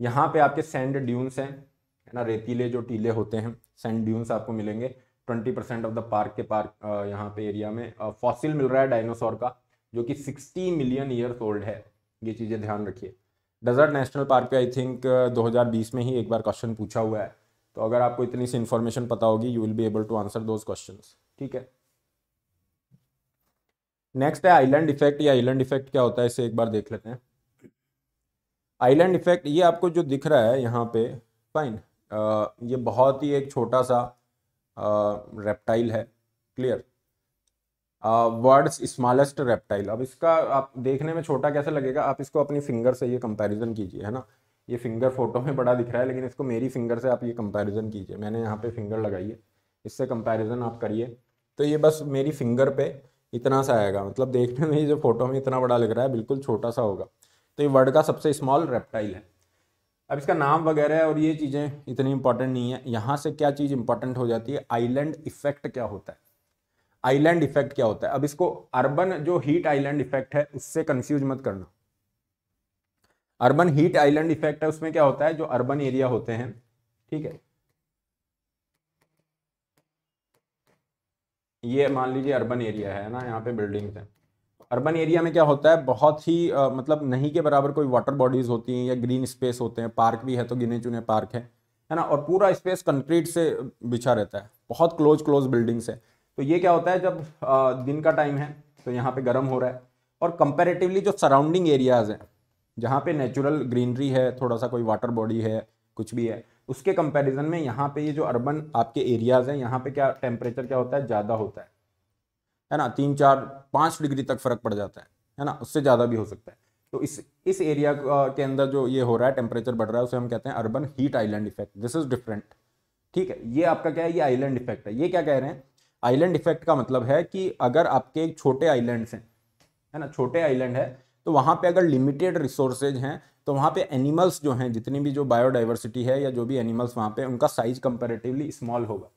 यहाँ पे आपके सैंड ड्यून्स हैं है ना रेतीले जो टीले होते हैं सैंड ड्यून्स आपको मिलेंगे twenty percent of the park के पार्क यहाँ पे एरिया में फॉसिल मिल रहा है डायनासोर का जो कि सिक्सटी मिलियन ईयर्स ओल्ड है ये चीज़ें ध्यान रखिए डेजर्ट नेशनल पार्क पे आई थिंक 2020 में ही एक बार क्वेश्चन पूछा हुआ है तो अगर आपको इतनी सी इन्फॉर्मेशन पता होगी you will be able to answer those question ठीक है नेक्स्ट है आइलैंड इफेक्ट या आइलैंड इफेक्ट क्या होता है इसे एक बार देख लेते हैं आइलैंड इफेक्ट ये आपको जो दिख रहा है यहाँ पे फाइन ये बहुत ही एक छोटा सा रेप्टाइल है क्लियर वर्ड्स स्मॉलेस्ट रेप्टाइल अब इसका आप देखने में छोटा कैसे लगेगा आप इसको अपनी फिंगर से ये कंपैरिजन कीजिए है ना ये फिंगर फोटो में बड़ा दिख रहा है लेकिन इसको मेरी फिंगर से आप ये कंपैरिजन कीजिए मैंने यहाँ पे फिंगर लगाई है इससे कंपैरिजन आप करिए तो ये बस मेरी फिंगर पे इतना सा आएगा मतलब देखने में ये जो फोटो में इतना बड़ा लग रहा है बिल्कुल छोटा सा होगा तो ये वर्ड का सबसे स्मॉल रेप्टाइल है अब इसका नाम वगैरह और ये चीज़ें इतनी इंपॉर्टेंट नहीं है यहाँ से क्या चीज़ इंपॉर्टेंट हो जाती है आइलैंड इफेक्ट क्या होता है आइलैंड इफेक्ट क्या होता है अब इसको अर्बन जो हीट आइलैंड इफेक्ट है उससे कंफ्यूज मत करना अर्बन हीट आइलैंड इफेक्ट है उसमें क्या होता है जो अर्बन एरिया होते हैं ठीक है ये मान लीजिए अर्बन एरिया है ना यहाँ पे बिल्डिंग्स हैं अर्बन एरिया में क्या होता है बहुत ही आ, मतलब नहीं के बराबर कोई वाटर बॉडीज़ होती हैं या ग्रीन स्पेस होते हैं पार्क भी है तो गिने चुने पार्क है है ना और पूरा स्पेस कंक्रीट से बिछा रहता है बहुत क्लोज क्लोज बिल्डिंग्स है तो ये क्या होता है जब आ, दिन का टाइम है तो यहाँ पे गर्म हो रहा है और कंपेरेटिवली जो सराउंडिंग एरियाज़ हैं जहाँ पे नेचुरल ग्रीनरी है थोड़ा सा कोई वाटर बॉडी है कुछ भी है उसके कंपेरिजन में यहाँ पे ये जो अर्बन आपके एरियाज़ हैं यहाँ पे क्या टेम्परेचर क्या होता है ज़्यादा होता है है ना तीन चार पाँच डिग्री तक फर्क पड़ जाता है है ना उससे ज़्यादा भी हो सकता है तो इस इस एरिया के अंदर जो ये हो रहा है टेम्परेचर बढ़ रहा है उसे हम कहते हैं urban heat island effect this is different ठीक है ये आपका क्या है ये आइलैंड इफेक्ट है ये क्या कह रहे हैं आइलैंड इफेक्ट का मतलब है कि अगर आपके एक छोटे आइलैंड हैं है ना छोटे आइलैंड है तो वहाँ पे अगर लिमिटेड रिसोर्सेज हैं तो वहाँ पे एनिमल्स जो हैं जितनी भी जो बायोडाइवर्सिटी है या जो भी एनिमल्स वहाँ पे उनका साइज कंपेरेटिवली स्मॉल होगा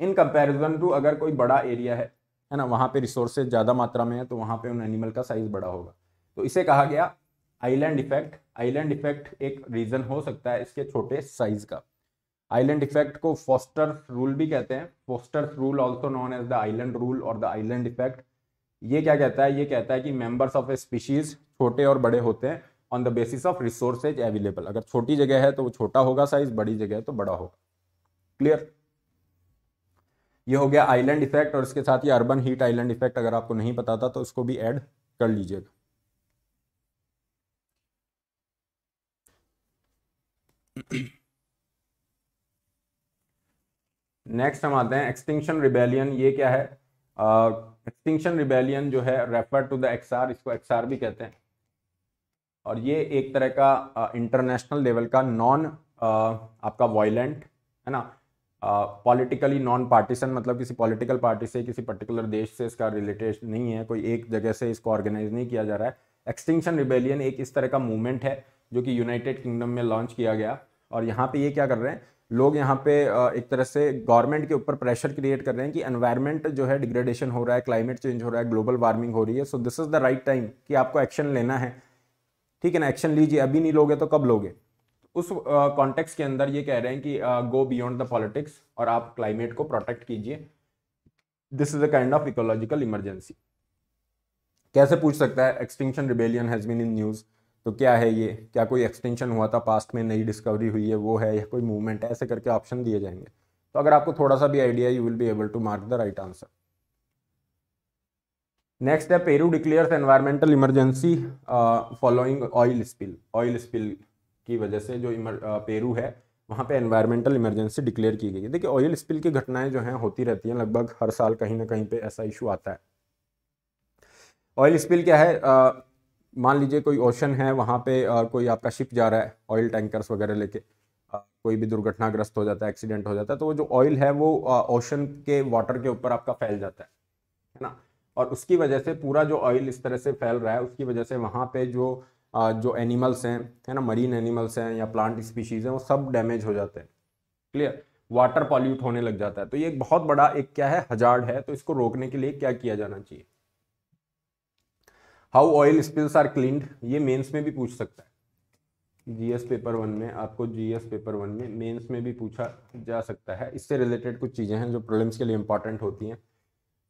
इन कंपैरिजन टू अगर कोई बड़ा एरिया है है ना वहाँ पे रिसोर्सेज ज़्यादा मात्रा में है तो वहाँ पे उन एनिमल का साइज बड़ा होगा तो इसे कहा गया आइलैंड इफेक्ट आइलैंड इफेक्ट एक रीज़न हो सकता है इसके छोटे साइज का आइलैंड इफेक्ट को फोस्टर रूल भी कहते हैं foster rule also known as the island rule और द आइलैंड इफेक्ट ये क्या कहता है ये कहता है कि मेम्बर्स ऑफ ए स्पीशीज छोटे और बड़े होते हैं on the basis of resources available अगर छोटी जगह है तो वो छोटा होगा साइज बड़ी जगह है तो बड़ा होगा क्लियर ये हो गया आइलैंड इफेक्ट और इसके साथ ही अर्बन हीट आइलैंड इफेक्ट अगर आपको नहीं पता था तो उसको भी ऐड कर लीजिएगा नेक्स्ट हम आते हैं एक्सटिंक्शन रिबेलियन ये क्या है एक्सटिंक्शन रिबेलियन जो है रेफर टू द एक्सआर इसको एक्सआर भी कहते हैं और ये एक तरह का इंटरनेशनल uh, लेवल का नॉन uh, आपका वॉयलेंट है ना पॉलिटिकली नॉन पार्टीसन मतलब किसी पॉलिटिकल पार्टी से किसी पर्टिकुलर देश से इसका रिलेटेड नहीं है कोई एक जगह से इसको ऑर्गेनाइज नहीं किया जा रहा है एक्सटिंक्शन रिबेलियन एक इस तरह का मूवमेंट है जो कि यूनाइटेड किंगडम में लॉन्च किया गया और यहाँ पे ये क्या कर रहे हैं लोग यहाँ पे एक तरह से गवर्नमेंट के ऊपर प्रेशर क्रिएट कर रहे हैं कि एनवायरमेंट जो है डिग्रेडेशन हो रहा है क्लाइमेट चेंज हो रहा है ग्लोबल वार्मिंग हो रही है so this is the right time कि आपको एक्शन लेना है ठीक है ना एक्शन लीजिए अभी नहीं लोगे तो कब लोगे उस कॉन्टेक्स्ट के अंदर ये कह रहे हैं कि गो बियॉन्ड द पॉलिटिक्स और आप क्लाइमेट को प्रोटेक्ट कीजिए this is a kind of ecological emergency कैसे पूछ सकता है extinction rebellion has been in news तो क्या है ये क्या कोई एक्सटेंशन हुआ था पास्ट में नई डिस्कवरी हुई है वो है या कोई मूवमेंट है ऐसे करके ऑप्शन दिए जाएंगे तो अगर आपको थोड़ा सा भी idea you will be able to mark the right answer next है Peru declares environmental emergency following oil spill oil spill की वजह से जो इमर पेरू है वहाँ पे एनवायरमेंटल इमरजेंसी डिक्लेयर की गई है देखिए ऑयल स्पिल की घटनाएं जो हैं होती रहती हैं लगभग हर साल कहीं ना कहीं पे ऐसा इशू आता है ऑयल स्पिल क्या है मान लीजिए कोई ओशन है वहाँ पे आ, कोई आपका शिप जा रहा है ऑयल टैंकर्स वगैरह लेके कोई भी दुर्घटनाग्रस्त हो जाता है एक्सीडेंट हो जाता है तो वो जो ऑयल है वो ओशन के वाटर के ऊपर आपका फैल जाता है है ना और उसकी वजह से पूरा जो ऑयल इस तरह से फैल रहा है उसकी वजह से वहाँ पे जो जो एनिमल्स हैं है ना मरीन एनिमल्स हैं या प्लांट स्पीशीज़ हैं वो सब डैमेज हो जाते हैं क्लियर वाटर पॉल्यूट होने लग जाता है तो ये एक बहुत बड़ा एक क्या है हजार्ड है तो इसको रोकने के लिए क्या किया जाना चाहिए how oil spills are cleaned ये मेन्स में भी पूछ सकता है जीएस पेपर वन में आपको जीएस पेपर वन में मेंस में भी पूछा जा सकता है इससे रिलेटेड कुछ चीज़ें हैं जो प्रॉब्लम्स के लिए इंपॉर्टेंट होती हैं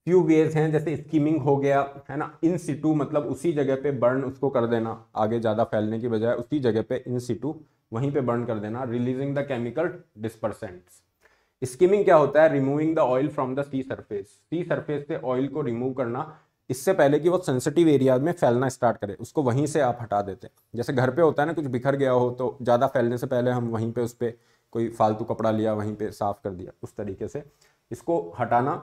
फ्यू वेज हैं जैसे स्कीमिंग हो गया है ना इन सीटू मतलब उसी जगह पे बर्न उसको कर देना आगे ज़्यादा फैलने की बजाय उसी जगह पे इन सीटू वहीं पे बर्न कर देना releasing the chemical dispersants skimming क्या होता है removing the oil from the sea surface sea surface से ऑयल को रिमूव करना इससे पहले कि वो सेंसिटिव एरियाज में फैलना स्टार्ट करे उसको वहीं से आप हटा देते हैं जैसे घर पे होता है ना कुछ बिखर गया हो तो ज़्यादा फैलने से पहले हम वहीं पे उस पर कोई फालतू कपड़ा लिया वहीं पे साफ़ कर दिया उस तरीके से इसको हटाना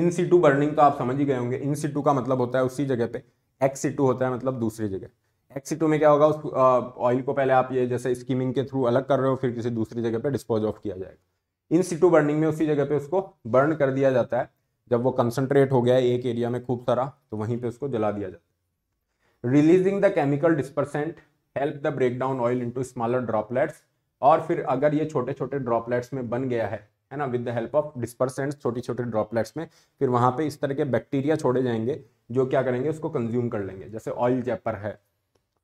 इन सीटू बर्निंग तो आप समझ ही गए होंगे इन सीटू का मतलब होता है उसी जगह पे एक्स सीटू होता है मतलब दूसरी जगह एक्स सीटू में क्या होगा उस ऑयल को पहले आप ये जैसे स्कीमिंग के थ्रू अलग कर रहे हो फिर किसी दूसरी जगह पे डिस्पोज ऑफ किया जाएगा इन सीटू बर्निंग में उसी जगह पे उसको बर्न कर दिया जाता है जब वो कंसनट्रेट हो गया है एक एरिया में खूब सारा तो वहीं पर उसको जला दिया जाता है releasing the chemical dispersant help the break down oil into smaller droplets और फिर अगर ये छोटे छोटे ड्रॉपलेट्स में बन गया है है ना with the help of dispersants छोटी छोटे ड्रॉपलेट्स में फिर वहाँ पे इस तरह के बैक्टीरिया छोड़े जाएंगे जो क्या करेंगे उसको कंज्यूम कर लेंगे जैसे ऑयल चैपर है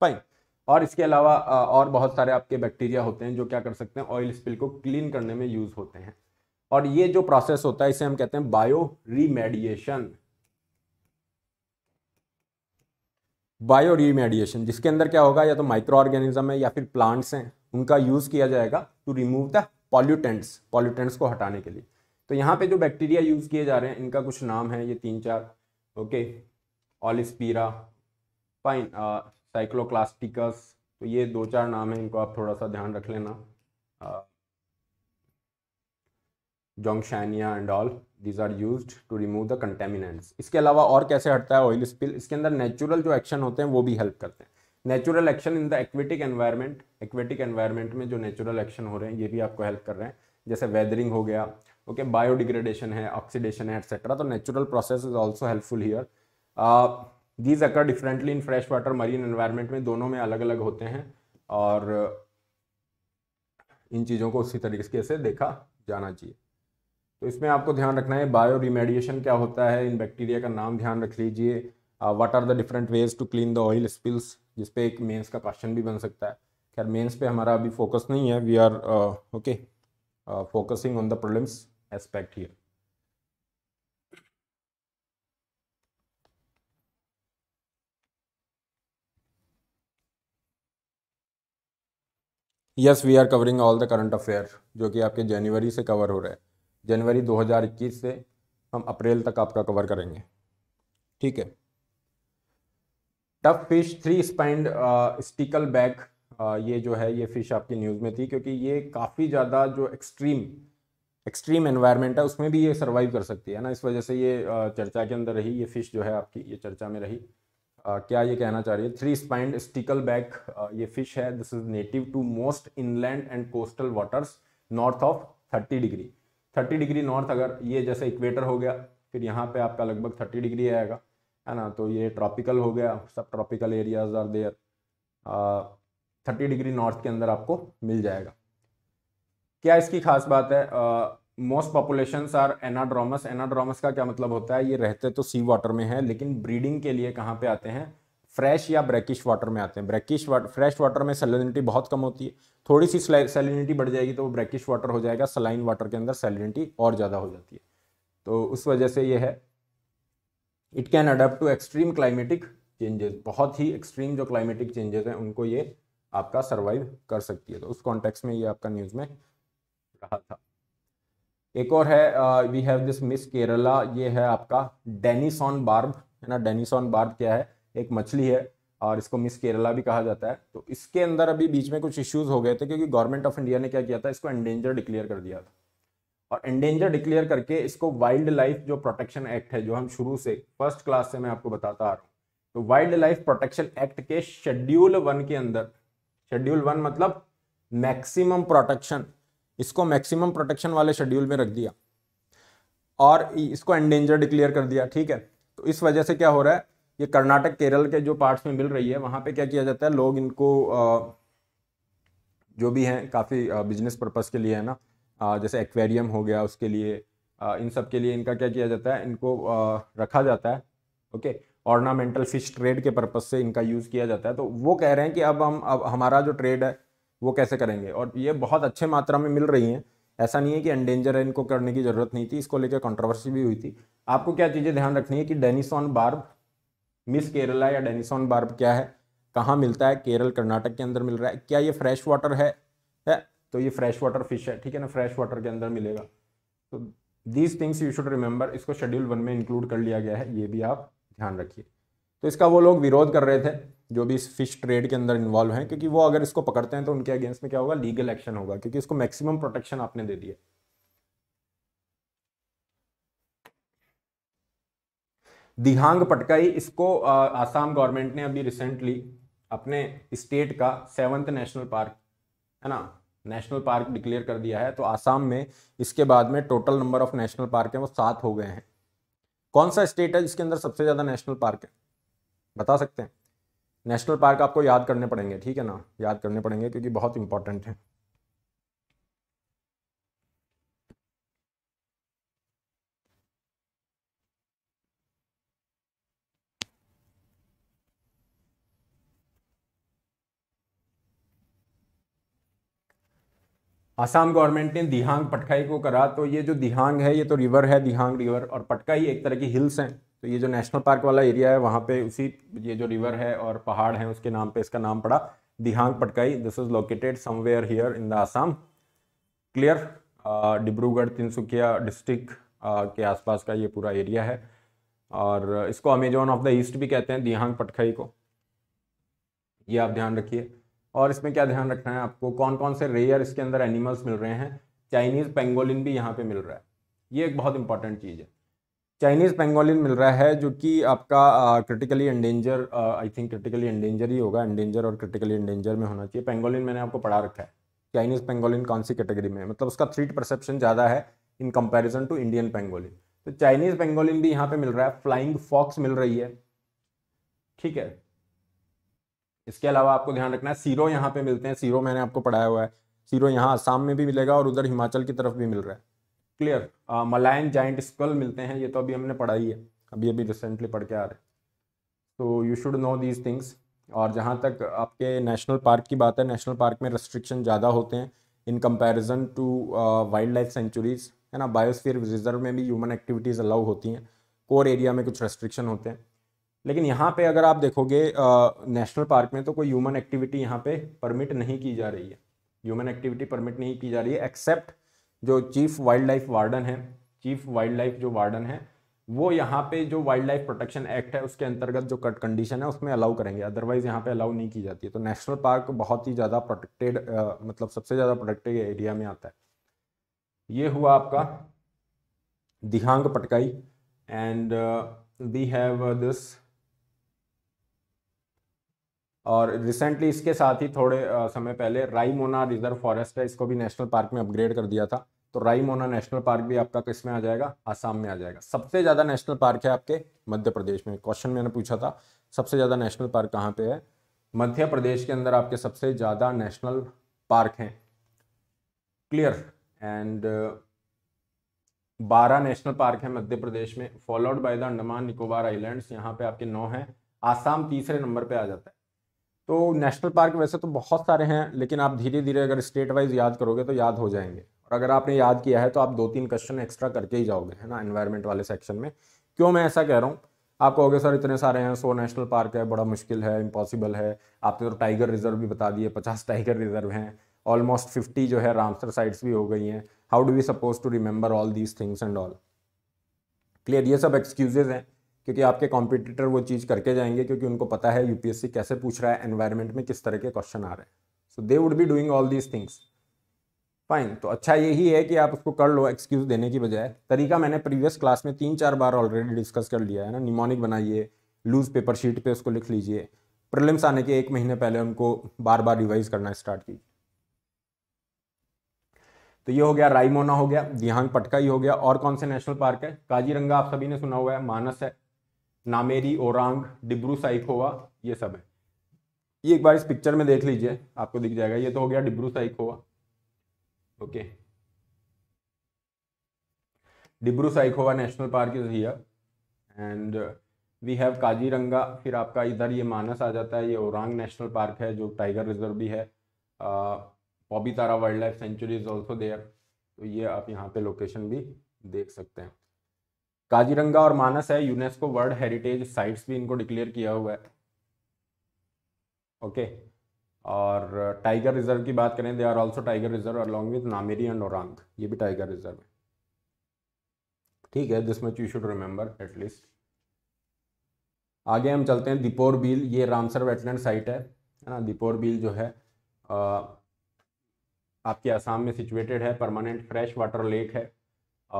फाइन और इसके अलावा और बहुत सारे आपके बैक्टीरिया होते हैं जो क्या कर सकते हैं ऑयल स्पिल को क्लीन करने में यूज़ होते हैं और ये जो प्रोसेस होता है इसे हम कहते हैं बायो रीमेडिएशन बायो रीमेडिएशन जिसके अंदर क्या होगा या तो माइक्रो ऑर्गेनिज्म है या फिर प्लांट्स हैं उनका यूज़ किया जाएगा to remove the pollutants pollutants को हटाने के लिए तो यहाँ पे जो बैक्टीरिया यूज़ किए जा रहे हैं इनका कुछ नाम है ये तीन चार ओके ऑलिस्पीरा पाइन साइक्लोक्लास्टिकस तो ये दो चार नाम है इनको आप थोड़ा सा ध्यान रख लेना Zhongshania and all these are use to remove the contaminants इसके अलावा और कैसे हटता है ऑयल स्पिल इसके अंदर नेचुरल जो एक्शन होते हैं वो भी हेल्प करते हैं natural action in the aquatic environment aquatic environment में जो नेचुरल एक्शन हो रहे हैं ये भी आपको हेल्प कर रहे हैं जैसे वेदरिंग हो गया ओके बायोडिग्रेडेशन है ऑक्सीडेशन है एक्सेट्रा तो natural process is also helpful here these occur differently in fresh water marine environment में दोनों में अलग अलग होते हैं और इन चीज़ों को उसी तरीके से देखा जाना चाहिए तो इसमें आपको ध्यान रखना है बायो रिमेडिएशन क्या होता है इन बैक्टीरिया का नाम ध्यान रख लीजिए what are the different ways to clean the oil spills जिसपे एक मेंस का क्वेश्चन भी बन सकता है खैर मेंस पे हमारा अभी फोकस नहीं है we are okay focusing on the problems aspect here yes we are covering all the current affair जो कि आपके जनवरी से कवर हो रहा है जनवरी 2021 से हम अप्रैल तक आपका कवर करेंगे ठीक है tough fish three spined stickleback ये जो है ये फिश आपकी न्यूज़ में थी क्योंकि ये काफ़ी ज़्यादा जो एक्सट्रीम एक्सट्रीम एनवायरनमेंट है उसमें भी ये सर्वाइव कर सकती है ना इस वजह से ये uh, चर्चा के अंदर रही ये फ़िश जो है आपकी ये चर्चा में रही आ, uh, क्या ये कहना चाह रही है थ्री स्पाइंड स्टिकल बैक ये फिश है this is native to most inland and coastal waters north of thirty degree thirty degree north अगर ये जैसे इक्वेटर हो गया फिर यहाँ पे आपका लगभग थर्टी डिग्री आएगा है ना तो ये ट्रॉपिकल हो गया सब tropical areas are there thirty degree north के अंदर आपको मिल जाएगा क्या इसकी खास बात है most population are anadromous anadromous का क्या मतलब होता है ये रहते तो सी वाटर में है लेकिन ब्रीडिंग के लिए कहाँ पे आते हैं फ्रेश या ब्रैकिश वाटर में आते हैं ब्रैकिश वाटर फ्रेश वाटर में सेलिनिटी बहुत कम होती है थोड़ी सी सेलिनिटी बढ़ जाएगी तो वो ब्रैकिश वाटर हो जाएगा सलाइन वाटर के अंदर सेलिनिटी और ज़्यादा हो जाती है तो उस वजह से ये है it can adapt to extreme climatic changes बहुत ही एक्सट्रीम जो क्लाइमेटिक चेंजेस हैं उनको ये आपका सर्वाइव कर सकती है तो उस कॉन्टेक्स्ट में ये आपका न्यूज़ में रहा था एक और है we have this Miss Kerala ये है आपका डेनिसॉन बार्ब है ना डेनिसॉन बार्ब क्या है एक मछली है और इसको मिस केरला भी कहा जाता है तो इसके अंदर अभी बीच में कुछ इश्यूज हो गए थे क्योंकि गवर्नमेंट ऑफ इंडिया ने क्या किया था इसको एंडेंजर डिक्लेयर कर दिया था और एंडेंजर डिक्लेयर करके इसको वाइल्ड लाइफ जो प्रोटेक्शन एक्ट है जो हम शुरू से फर्स्ट क्लास से मैं आपको बताता आ रहा हूँ तो वाइल्ड लाइफ प्रोटेक्शन एक्ट के शेड्यूल वन के अंदर शेड्यूल वन मतलब मैक्सिमम प्रोटेक्शन इसको मैक्सिमम प्रोटेक्शन वाले शेड्यूल में रख दिया और इसको एंडेंजर डिक्लेयर कर दिया ठीक है तो इस वजह से क्या हो रहा है ये कर्नाटक केरल के जो पार्ट्स में मिल रही है वहाँ पे क्या किया जाता है लोग इनको जो भी हैं काफ़ी बिजनेस पर्पज़ के लिए है ना जैसे एक्वेरियम हो गया उसके लिए इन सब के लिए इनका क्या किया जाता है इनको रखा जाता है ओके ऑर्नामेंटल फिश ट्रेड के पर्पज़ से इनका यूज़ किया जाता है तो वो कह रहे हैं कि अब हम अब हमारा जो ट्रेड है वो कैसे करेंगे और ये बहुत अच्छे मात्रा में मिल रही हैं ऐसा नहीं है कि एंडेंजर है इनको करने की ज़रूरत नहीं थी इसको लेकर कंट्रोवर्सी भी हुई थी आपको क्या चीज़ें ध्यान रखनी है कि डेनिसॉन बार्ब मिस केरला या डेनिसॉन बार्ब क्या है कहाँ मिलता है केरल कर्नाटक के अंदर मिल रहा है क्या ये फ्रेश वाटर है, है तो ये फ्रेश वाटर फिश है ठीक है ना फ्रेश वाटर के अंदर मिलेगा तो these things you should remember इसको शेड्यूल वन में इंक्लूड कर लिया गया है ये भी आप ध्यान रखिए तो इसका वो लोग विरोध कर रहे थे जो भी इस फिश ट्रेड के अंदर इन्वॉल्व हैं क्योंकि वो अगर इसको पकड़ते हैं तो उनके अगेंस्ट में क्या होगा लीगल एक्शन होगा क्योंकि इसको मैक्सिमम प्रोटेक्शन आपने दे दिया दिहांग पटकाई इसको आसाम गवर्नमेंट ने अभी रिसेंटली अपने स्टेट का सेवंथ नेशनल पार्क है ना नेशनल पार्क डिक्लेयर कर दिया है तो आसाम में इसके बाद में total number of national park हैं वो सात हो गए हैं कौन सा स्टेट है जिसके अंदर सबसे ज़्यादा नेशनल पार्क है बता सकते हैं नेशनल पार्क आपको याद करने पड़ेंगे ठीक है ना याद करने पड़ेंगे क्योंकि बहुत इंपॉर्टेंट है आसाम गवर्नमेंट ने दिहांग पटकाई को करा तो ये जो दिहांग है ये तो रिवर है दिहांग रिवर और पटकाई एक तरह की हिल्स हैं तो ये जो नेशनल पार्क वाला एरिया है वहाँ पे उसी ये जो रिवर है और पहाड़ है उसके नाम पे इसका नाम पड़ा Dihing Patkai this is located somewhere here in the Assam clear Dibrugarh Tinsukia district के आसपास का ये पूरा एरिया है और इसको अमेजोन ऑफ द ईस्ट भी कहते हैं दिहांग पटकाई को ये आप ध्यान रखिए और इसमें क्या ध्यान रखना है आपको कौन कौन से रेयर इसके अंदर एनिमल्स मिल रहे हैं चाइनीज़ पेंगोलिन भी यहाँ पे मिल रहा है ये एक बहुत इंपॉर्टेंट चीज़ है चाइनीज़ पेंगोलिन मिल रहा है जो कि आपका critically endanger I think critically endanger ही होगा एंडेंजर और क्रिटिकली एंडेंजर में होना चाहिए पेंगोलिन मैंने आपको पढ़ा रखा है चाइनीज़ पेंगोलिन कौन सी कैटेगरी में है मतलब उसका थ्रीट परसेप्शन ज़्यादा है in comparison to Indian pangolin तो चाइनीज़ पेंगोलिन भी यहाँ पर मिल रहा है फ्लाइंग फॉक्स मिल रही है ठीक है इसके अलावा आपको ध्यान रखना है सीरो यहाँ पे मिलते हैं सीरो मैंने आपको पढ़ाया हुआ है सीरो यहाँ आसाम में भी मिलेगा और उधर हिमाचल की तरफ भी मिल रहा है क्लियर मलायन जाइंट स्कल मिलते हैं ये तो अभी हमने पढ़ाई है अभी अभी रिसेंटली पढ़ के आ रहे हैं तो you should know these things और जहाँ तक आपके नेशनल पार्क की बात है नेशनल पार्क में रेस्ट्रिक्शन ज़्यादा होते हैं in comparison to wild life sanctuaries है ना बायोस्फीयर रिजर्व में भी ह्यूमन एक्टिविटीज़ अलाउ होती हैं कोर एरिया में कुछ रेस्ट्रिक्शन होते हैं लेकिन यहाँ पे अगर आप देखोगे नेशनल पार्क में तो कोई ह्यूमन एक्टिविटी यहाँ पे परमिट नहीं की जा रही है ह्यूमन एक्टिविटी परमिट नहीं की जा रही है एक्सेप्ट जो चीफ वाइल्ड लाइफ वार्डन है चीफ वाइल्ड लाइफ जो वार्डन है वो यहाँ पे जो वाइल्ड लाइफ प्रोटेक्शन एक्ट है उसके अंतर्गत जो कट कंडीशन है उसमें अलाउ करेंगे अदरवाइज यहाँ पे अलाउ नहीं की जाती है तो नेशनल पार्क बहुत ही ज़्यादा प्रोटेक्टेड मतलब सबसे ज़्यादा प्रोटेक्टेड एरिया में आता है ये हुआ आपका Dihing Patkai and we have this और रिसेंटली इसके साथ ही थोड़े समय पहले मोना रिजर्व फॉरेस्ट है इसको भी नेशनल पार्क में अपग्रेड कर दिया था तो मोना नेशनल पार्क भी आपका किस में आ जाएगा आसाम में आ जाएगा सबसे ज़्यादा नेशनल पार्क है आपके मध्य प्रदेश में क्वेश्चन मैंने पूछा था सबसे ज़्यादा नेशनल पार्क कहाँ पे है मध्य प्रदेश के अंदर आपके सबसे ज़्यादा नेशनल पार्क हैं क्लियर एंड बारह नेशनल पार्क हैं मध्य प्रदेश में followed by the Andaman Nicobar islands यहाँ पे आपके नौ हैं आसाम तीसरे नंबर पे आ जाता है तो नेशनल पार्क वैसे तो बहुत सारे हैं लेकिन आप धीरे धीरे अगर स्टेट वाइज याद करोगे तो याद हो जाएंगे और अगर आपने याद किया है तो आप दो तीन क्वेश्चन एक्स्ट्रा करके ही जाओगे है ना एनवायरमेंट वाले सेक्शन में क्यों मैं ऐसा कह रहा हूँ आप कहोगे सर इतने सारे हैं सो नेशनल पार्क है बड़ा मुश्किल है इम्पॉसिबल है आपने तो टाइगर रिजर्व भी बता दिए पचास टाइगर रिजर्व हैं ऑलमोस्ट फिफ्टी जो है रामसर साइट्स भी हो गई हैं how do we suppose to remember all these things and all clear ये सब एक्सक्यूजेज हैं क्योंकि आपके कॉम्पिटिटर वो चीज़ करके जाएंगे क्योंकि उनको पता है यूपीएससी कैसे पूछ रहा है एनवायरमेंट में किस तरह के क्वेश्चन आ रहे हैं so they would be doing all these things fine तो अच्छा यही है कि आप उसको कर लो एक्सक्यूज़ देने की बजाय तरीका मैंने प्रीवियस क्लास में तीन चार बार ऑलरेडी डिस्कस कर लिया है ना निमोनिक बनाइए लूज पेपर शीट पे उसको लिख लीजिए प्रिलिम्स आने के एक महीने पहले उनको बार बार रिवाइज करना स्टार्ट कीजिए तो ये हो गया रायमोना हो गया दिहांग पटका ही हो गया और कौन से नेशनल पार्क है काजीरंगा आप सभी ने सुना हुआ है मानस है नामेरी ओरांग डिब्रू साइकोवा ये सब है ये एक बार इस पिक्चर में देख लीजिए आपको दिख जाएगा ये तो हो गया Dibru Saikhowa okay Dibru Saikhowa national park is here and we have Kaziranga फिर आपका इधर ये मानस आ जाता है ये ओरांग नेशनल पार्क है जो टाइगर रिजर्व भी है Pobitora wild life sanctuary is also there तो ये आप यहाँ पे लोकेशन भी देख सकते हैं काजीरंगा और मानस है यूनेस्को वर्ल्ड हेरिटेज साइट्स भी इनको डिक्लेयर किया हुआ है ओके और टाइगर रिजर्व की बात करें they are also tiger reserve along with Nameri and और ये भी टाइगर रिजर्व है ठीक है this much you should remember at least आगे हम चलते हैं दीपोर बील ये रामसर वेटलैंड साइट है है ना दीपोर बील जो है आ, आपके आसाम में सिचुएटेड है परमानेंट फ्रेश वाटर लेक है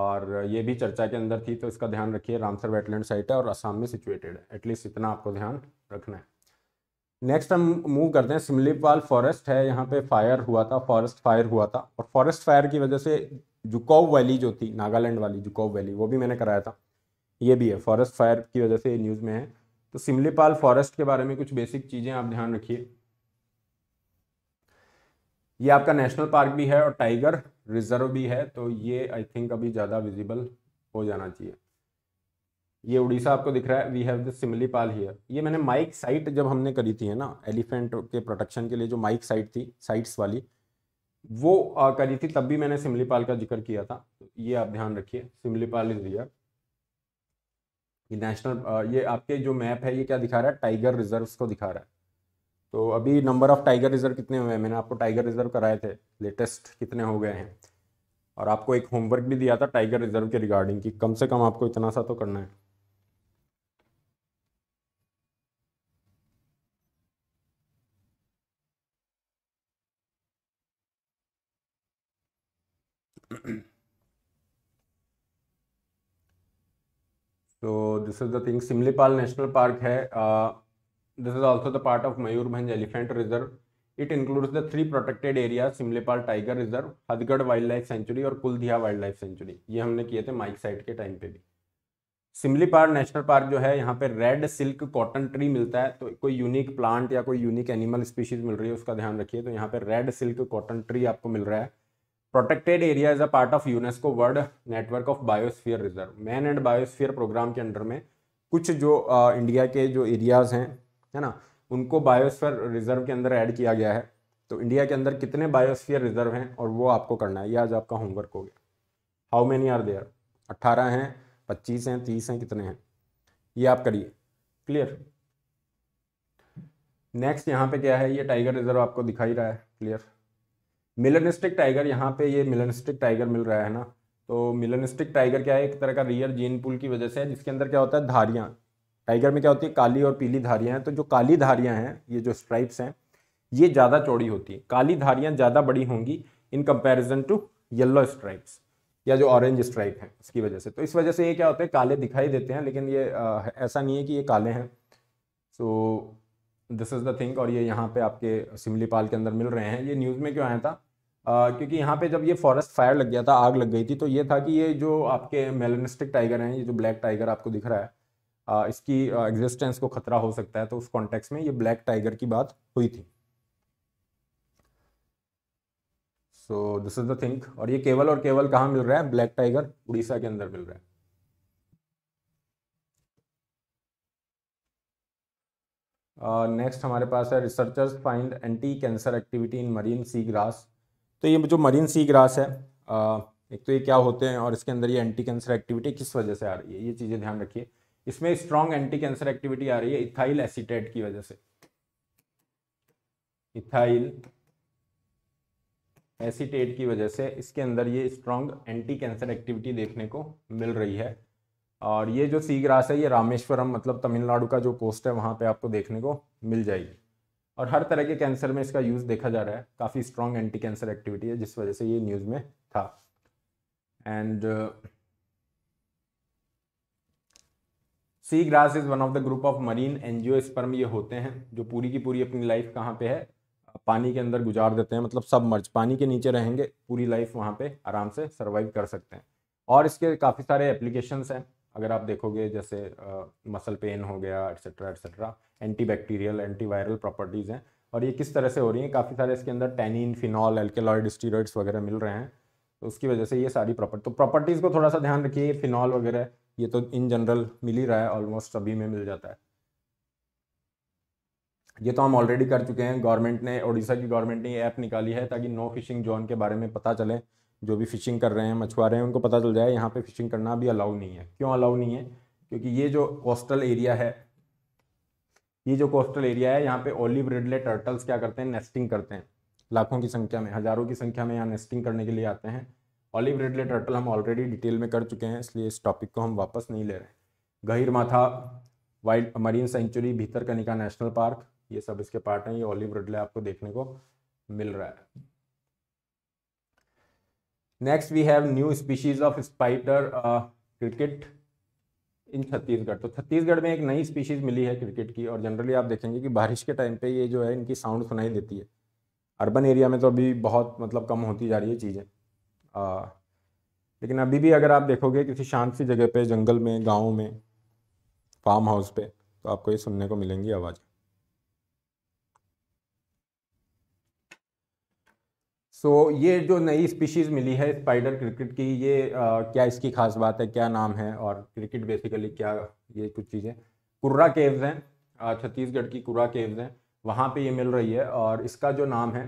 और ये भी चर्चा के अंदर थी तो इसका ध्यान रखिए रामसर वेटलैंड साइट है और असम में सिचुएटेड है एटलीस्ट इतना आपको ध्यान रखना है नेक्स्ट हम मूव करते हैं सिमलीपाल फॉरेस्ट है यहाँ पे फायर हुआ था फॉरेस्ट फायर हुआ था और फॉरेस्ट फायर की वजह से जुकोव वैली जो थी नागालैंड वाली जुकोव वैली वो भी मैंने कराया था ये भी है फॉरेस्ट फायर की वजह से न्यूज़ में है तो सिमलीपाल फॉरेस्ट के बारे में कुछ बेसिक चीज़ें आप ध्यान रखिए ये आपका नेशनल पार्क भी है और टाइगर रिजर्व भी है तो ये आई थिंक अभी ज़्यादा विजिबल हो जाना चाहिए ये उड़ीसा आपको दिख रहा है we have the Simlipal here ये मैंने माइक साइट जब हमने करी थी है ना एलिफेंट के प्रोटेक्शन के लिए जो माइक साइट थी साइट्स वाली वो आ, करी थी तब भी मैंने पाल का जिक्र किया था तो ये आप ध्यान रखिए सिमली पाल इज हियर ये नेशनल ये आपके जो मैप है ये क्या दिखा रहा है टाइगर रिजर्व को दिखा रहा है तो अभी नंबर ऑफ़ टाइगर रिज़र्व कितने हुए हैं मैंने आपको टाइगर रिज़र्व कराए थे लेटेस्ट कितने हो गए हैं और आपको एक होमवर्क भी दिया था टाइगर रिज़र्व के रिगार्डिंग कि कम से कम आपको इतना सा तो करना है तो this is the thing Simlipal national park है ah, This is also the part of Mayurbhanj Elephant Reserve. It includes the three protected areas Simlipal tiger reserve Hadgarh wild life sanctuary और कुलधिया वाइल्ड लाइफ सेंचुरी ये हमने किए थे माइक साइट के time पे भी सिमलीपार national park जो है यहाँ पे रेड सिल्क कॉटन ट्री मिलता है तो कोई यूनिक प्लांट या कोई यूनिक एनिमल स्पीशीज मिल रही है उसका ध्यान रखिए तो यहाँ पे रेड सिल्क कॉटन ट्री आपको मिल रहा है protected area is a part of UNESCO world network of biosphere reserve man and biosphere programme के अंडर में कुछ जो आ, इंडिया के जो एरियाज़ हैं है ना उनको बायोस्फीयर रिजर्व के अंदर ऐड किया गया है तो इंडिया के अंदर कितने बायोस्फीयर रिजर्व हैं और वो आपको करना है ये आज आपका होमवर्क हो गया हाउ मेनी आर देयर अट्ठारह हैं पच्चीस हैं तीस हैं कितने हैं ये आप करिए क्लियर नेक्स्ट यहाँ पे क्या है ये टाइगर रिजर्व आपको दिखाई रहा है क्लियर मिलनिस्टिक टाइगर यहाँ पे ये मिलनिस्टिक टाइगर मिल रहा है ना तो मिलनिस्टिक टाइगर क्या है एक तरह का रियर जीन पुल की वजह से है जिसके अंदर क्या होता है धारियाँ टाइगर में क्या होती है काली और पीली धारियाँ हैं तो जो काली धारियाँ हैं ये जो स्ट्राइप्स हैं ये ज़्यादा चौड़ी होती है काली धारियाँ ज़्यादा बड़ी होंगी in comparison to yellow stripes या जो ऑरेंज स्ट्राइप हैं इसकी वजह से तो इस वजह से ये क्या होता है काले दिखाई देते हैं लेकिन ये ऐसा नहीं है कि ये काले हैं so this is the thing और ये यहाँ पे आपके सिमलीपाल के अंदर मिल रहे हैं ये न्यूज़ में क्यों आया था आ, क्योंकि यहाँ पे जब ये फॉरेस्ट फायर लग गया था आग लग गई थी तो ये था कि ये जो आपके मेलनिस्टिक टाइगर हैं ये जो ब्लैक टाइगर आपको दिख रहा है इसकी एग्जिस्टेंस को खतरा हो सकता है तो उस कॉन्टेक्स में ये ब्लैक टाइगर की बात हुई थी so this is the thing और ये केवल और केवल कहाँ मिल रहा है ब्लैक टाइगर उड़ीसा के अंदर मिल रहा है नेक्स्ट uh, हमारे पास है researchers find anti cancer activity in marine sea grass तो ये जो मरीन सी ग्रास है uh, एक तो ये क्या होते हैं और इसके अंदर ये एंटी कैंसर एक्टिविटी किस वजह से आ रही है ये चीज़ें ध्यान रखिए इसमें स्ट्रॉन्ग एंटी कैंसर एक्टिविटी आ रही है इथाइल एसिटेट की वजह से इथाइल एसिटेट की वजह से इसके अंदर ये स्ट्रॉन्ग एंटी कैंसर एक्टिविटी देखने को मिल रही है और ये जो सी ग्रास है ये रामेश्वरम मतलब तमिलनाडु का जो कोस्ट है वहाँ पे आपको देखने को मिल जाएगी और हर तरह के कैंसर में इसका यूज़ देखा जा रहा है काफ़ी स्ट्रॉन्ग एंटी कैंसर एक्टिविटी है जिस वजह से ये न्यूज़ में था and sea grass is one of the group of marine sperm ये होते हैं जो पूरी की पूरी अपनी लाइफ कहाँ पे है पानी के अंदर गुजार देते हैं मतलब सब मर्ज पानी के नीचे रहेंगे पूरी लाइफ वहाँ पे आराम से सर्वाइव कर सकते हैं और इसके काफ़ी सारे एप्लीकेशंस हैं अगर आप देखोगे जैसे मसल पेन हो गया etcetera etcetera anti antiviral properties हैं और ये किस तरह से हो रही हैं काफ़ी सारे इसके अंदर टैनिन फिनॉल एल्केलॉइड स्टीरॉइड्स वगैरह मिल रहे हैं तो उसकी वजह से ये सारी प्रॉपर्टी तो प्रॉपर्टीज़ को थोड़ा सा ध्यान रखिए फिनॉल वगैरह ये तो इन जनरल मिल ही रहा है ऑलमोस्ट सभी में मिल जाता है ये तो हम ऑलरेडी कर चुके हैं गवर्नमेंट ने ओडिशा की गवर्नमेंट ने ये ऐप निकाली है ताकि नो फिशिंग जोन के बारे में पता चले जो भी फिशिंग कर रहे हैं मछुआरे हैं उनको पता चल जाए यहाँ पे फिशिंग करना भी अलाउ नहीं है क्यों अलाउ नहीं है क्योंकि ये जो कोस्टल एरिया है ये जो कोस्टल एरिया है यहाँ पे ओलिव रेडले टर्टल्स क्या करते हैं नेस्टिंग करते हैं लाखों की संख्या में हज़ारों की संख्या में यहाँ नेस्टिंग करने के लिए आते हैं ऑलिव रेडले टर्टल हम ऑलरेडी डिटेल में कर चुके हैं इसलिए इस टॉपिक को हम वापस नहीं ले रहे हैं गहीर माथा वाइल्ड मरीन सेंचुरी भीतर कनिका नेशनल पार्क ये सब इसके पार्ट हैं ये ऑलिव रेडले आपको देखने को मिल रहा है next we have new species of spider cricket in Chhattisgarh तो छत्तीसगढ़ में एक नई स्पीशीज मिली है क्रिकेट की और जनरली आप देखेंगे कि बारिश के टाइम पे ये जो है इनकी साउंड सुनाई देती है अर्बन एरिया में तो अभी बहुत मतलब कम होती जा रही है चीज़ें आ, लेकिन अभी भी अगर आप देखोगे किसी शांत सी जगह पे जंगल में गाँव में फार्म हाउस पे तो आपको ये सुनने को मिलेंगी आवाज़ सो so, ये जो नई स्पीशीज़ मिली है स्पाइडर क्रिकेट की ये आ, क्या इसकी खास बात है क्या नाम है और क्रिकेट बेसिकली क्या ये कुछ चीज़ें कुर्रा केव्स हैं छत्तीसगढ़ की कुर्रा केव्स हैं वहाँ पे ये मिल रही है और इसका जो नाम है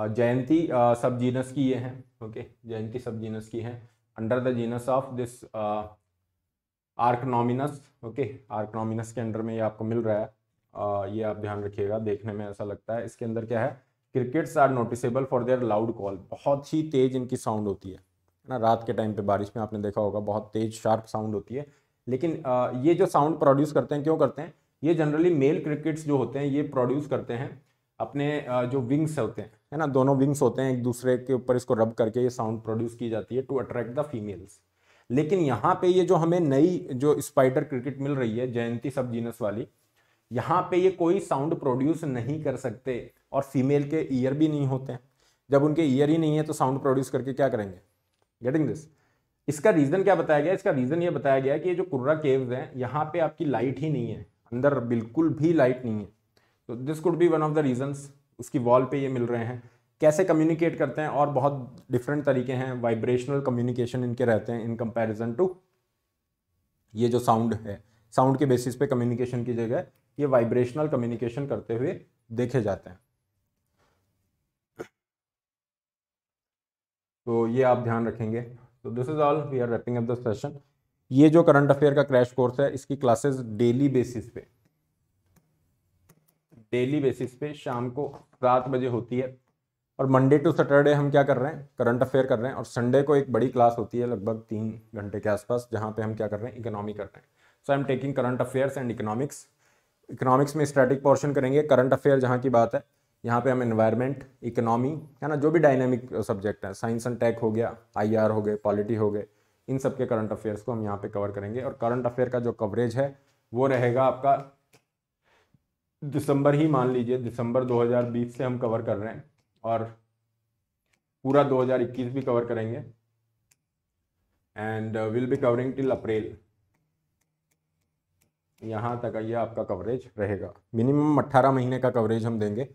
जयंती सब जीनस की ये हैं ओके जयंती सब जीनस की हैं under the genus of this Arachnomimus okay Arachnomimus के अंडर में ये आपको मिल रहा है आ, ये आप ध्यान रखिएगा देखने में ऐसा लगता है इसके अंदर क्या है crickets are noticeable for their loud call बहुत ही तेज इनकी साउंड होती है ना रात के टाइम पे बारिश में आपने देखा होगा बहुत तेज शार्प साउंड होती है लेकिन आ, ये जो साउंड प्रोड्यूस करते हैं क्यों करते हैं ये जनरली मेल क्रिकेट्स जो होते हैं ये प्रोड्यूस करते हैं अपने जो विंग्स होते हैं है ना दोनों विंग्स होते हैं एक दूसरे के ऊपर इसको रब करके ये साउंड प्रोड्यूस की जाती है टू अट्रैक्ट द फीमेल्स लेकिन यहाँ पे ये जो हमें नई जो स्पाइडर क्रिकेट मिल रही है जयंती सब जीनस वाली यहाँ पे ये कोई साउंड प्रोड्यूस नहीं कर सकते और फीमेल के ईयर भी नहीं होते हैं जब उनके ईयर ही नहीं है तो साउंड प्रोड्यूस करके क्या करेंगे गेटिंग दिस इसका रीज़न क्या बताया गया इसका रीज़न ये बताया गया कि ये जो कुर्रा केव्स हैं यहाँ पे आपकी लाइट ही नहीं है अंदर बिल्कुल भी लाइट नहीं है तो this could be one of the reasons उसकी वॉल पे ये मिल रहे हैं कैसे कम्युनिकेट करते हैं और बहुत डिफरेंट तरीके हैं वाइब्रेशनल कम्युनिकेशन इनके रहते हैं इन कंपैरिजन टू ये जो साउंड है साउंड के बेसिस पे कम्युनिकेशन की जगह ये वाइब्रेशनल कम्युनिकेशन करते हुए देखे जाते हैं तो ये आप ध्यान रखेंगे तो this is all we are wrapping up the session ये जो करंट अफेयर का क्रैश कोर्स है इसकी क्लासेस डेली बेसिस पे डेली बेसिस पे शाम को सात बजे होती है और मंडे टू सैटरडे हम क्या कर रहे हैं करंट अफेयर कर रहे हैं और संडे को एक बड़ी क्लास होती है लगभग तीन घंटे के आसपास जहाँ पे हम क्या कर रहे हैं इकोनॉमी कर रहे हैं so I am taking current affairs and economics economics में स्ट्रेटिक पोर्शन करेंगे करंट अफेयर जहाँ की बात है यहाँ पे हम इन्वायरमेंट इकोनॉमी है ना जो भी डायनेमिक सब्जेक्ट है साइंस एंड टेक हो गया आई हो गए पॉलिटी हो गए इन सब के करंट अफेयर्स को हम यहाँ पे कवर करेंगे और करंट अफेयर का जो कवरेज है वो रहेगा आपका दिसंबर ही मान लीजिए दिसंबर 2020 से हम कवर कर रहे हैं और पूरा 2021 भी कवर करेंगे and will be covering till April यहाँ तक ये आपका कवरेज रहेगा मिनिमम 18 महीने का कवरेज हम देंगे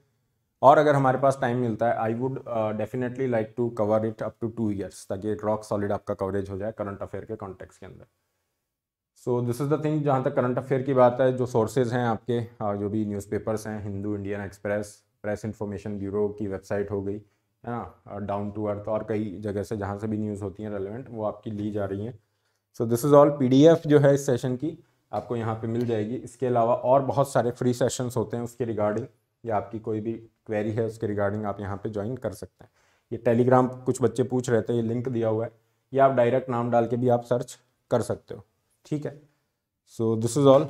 और अगर हमारे पास टाइम मिलता है I would definitely like to cover it up to two years ताकि एक रॉक सॉलिड आपका कवरेज हो जाए करंट अफेयर के कॉन्टेक्स के अंदर so this is the thing जहाँ तक करंट अफेयर की बात है जो सोर्सेज हैं आपके जो भी न्यूज़पेपर्स हैं Hindu Indian Express Press Information Bureau की वेबसाइट हो गई है ना डाउन टू अर्थ और कई जगह से जहाँ से भी न्यूज़ होती हैं रेलिवेंट वो आपकी ली जा रही हैं so this is all P जो है इस सेशन की आपको यहाँ पे मिल जाएगी इसके अलावा और बहुत सारे फ्री सेशंस होते हैं उसके रिगार्डिंग या आपकी कोई भी क्वेरी है उसके रिगार्डिंग आप यहाँ पे ज्वाइन कर सकते हैं ये टेलीग्राम कुछ बच्चे पूछ रहे थे ये लिंक दिया हुआ है या आप डायरेक्ट नाम डाल के भी आप सर्च कर सकते हो ठीक है सो दिस इज ऑल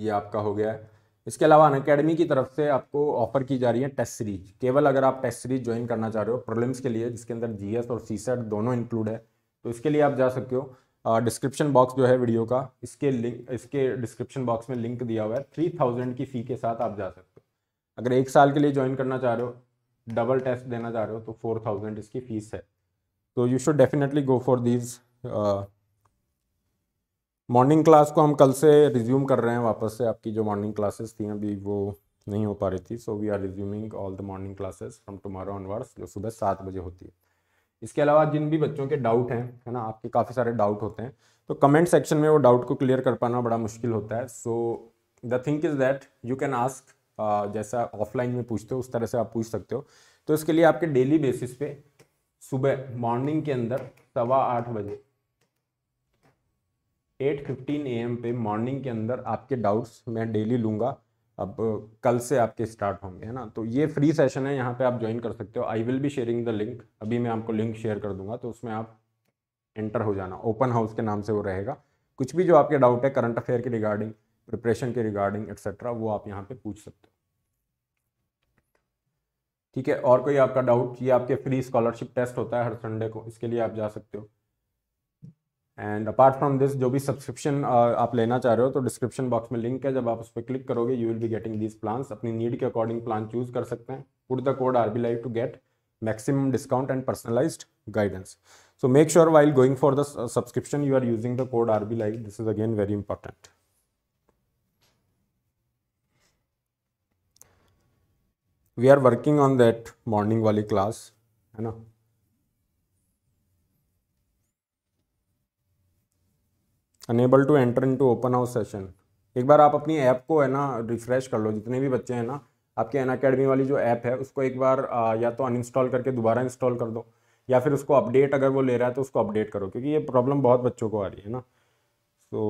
ये आपका हो गया है इसके अलावा अन अकेडमी की तरफ से आपको ऑफर की जा रही है टेस्ट सीरीज केवल अगर आप टेस्ट सीरीज ज्वाइन करना चाह रहे हो प्रॉब्लम्स के लिए जिसके अंदर जीएस और सीसेट e दोनों इंक्लूड है तो इसके लिए आप जा सकते हो डिस्क्रिप्शन बॉक्स जो है वीडियो का इसके लिंक इसके डिस्क्रिप्शन बॉक्स में लिंक दिया हुआ है थ्री थाउजेंड की फ़ी के साथ आप जा सकते हो अगर एक साल के लिए ज्वाइन करना चाह रहे हो डबल टेस्ट देना चाह रहे हो तो फोर थाउजेंड इसकी फ़ीस है तो you should definitely go for these morning class को हम कल से रिज्यूम कर रहे हैं वापस से आपकी जो मॉर्निंग क्लासेस थी अभी वो नहीं हो पा रही थी so we are resuming all the morning classes from tomorrow onwards जो सुबह सात बजे होती है इसके अलावा जिन भी बच्चों के डाउट हैं है ना आपके काफ़ी सारे डाउट होते हैं तो कमेंट सेक्शन में वो डाउट को क्लियर कर पाना बड़ा मुश्किल होता है so the thing is that you can ask जैसा ऑफलाइन में पूछते हो उस तरह से आप पूछ सकते हो तो इसके लिए आपके डेली बेसिस पे सुबह मॉर्निंग के अंदर सवा आठ बजे एट फिफ्टीन ए एम पे मॉर्निंग के अंदर आपके डाउट्स मैं डेली लूँगा अब कल से आपके स्टार्ट होंगे है ना तो ये फ्री सेशन है यहाँ पे आप ज्वाइन कर सकते हो I will be sharing the link अभी मैं आपको लिंक शेयर कर दूंगा तो उसमें आप एंटर हो जाना ओपन हाउस के नाम से वो रहेगा कुछ भी जो आपके डाउट है करंट अफेयर के रिगार्डिंग प्रिपरेशन के रिगार्डिंग एक्सेट्रा वो आप यहाँ पे पूछ सकते हो ठीक है और कोई आपका डाउट ये आपके फ्री स्कॉलरशिप टेस्ट होता है हर संडे को इसके लिए आप जा सकते हो एंड अपार्ट फ्रॉम दिस जो भी सब्सक्रिप्शन आप लेना चाह रहे हो तो डिस्क्रिप्शन बॉक्स में लिंक है जब आप उस पर क्लिक करोगे you will be getting these plans अपनी नीड के अकॉर्डिंग प्लान चूज कर सकते हैं put the code R B live to get discount and personalise guidance so make sure while going for the subscription you are using the code R B live this is again very important we are working on that morning वाली class है ना enable to enter in to open house session एक बार आप अपनी app को है ना रिफ्रेश कर लो जितने भी बच्चे हैं ना आपके एन अकेडमी वाली जो ऐप है उसको एक बार या तो अनइंस्टॉल करके दोबारा इंस्टॉल कर दो या फिर उसको अपडेट अगर वो ले रहा है तो उसको अपडेट करो क्योंकि ये प्रॉब्लम बहुत बच्चों को आ रही है ना तो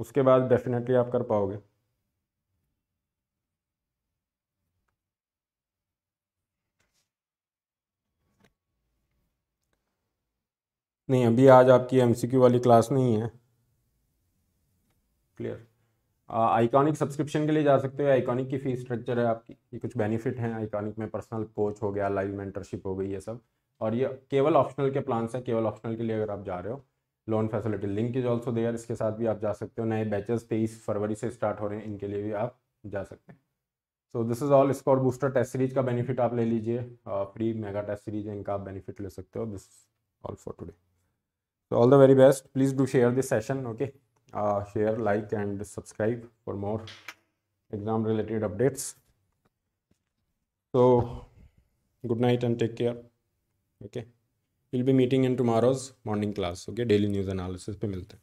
उसके बाद डेफिनेटली आप कर पाओगे नहीं अभी आज आपकी एम वाली क्लास नहीं है क्लियर आइकॉनिक सब्सक्रिप्शन के लिए जा सकते हो आइकॉनिक की फीस स्ट्रक्चर है आपकी ये कुछ बेनिफिट हैं आइकॉनिक में पर्सनल कोच हो गया लाइव मेंटरशिप हो गई ये सब और ये केवल ऑप्शनल के प्लान्स हैं केवल ऑप्शनल के लिए अगर आप जा रहे हो loan facility link is also there इसके साथ भी आप जा सकते हो नए बैचेस तेईस फरवरी से स्टार्ट हो रहे हैं इनके लिए भी आप जा सकते हैं so this is all score booster test series का बेनिफिट आप ले लीजिए फ्री मेगा टेस्ट सीरीज है इनका आप बेनिफिट ले सकते हो this all for today So all the very best. Please do share this session. Okay. Uh, share, like, and subscribe for more exam related updates. So good night and take care. Okay. We'll be meeting in tomorrow's morning class. Okay. Daily news analysis. Pe milte.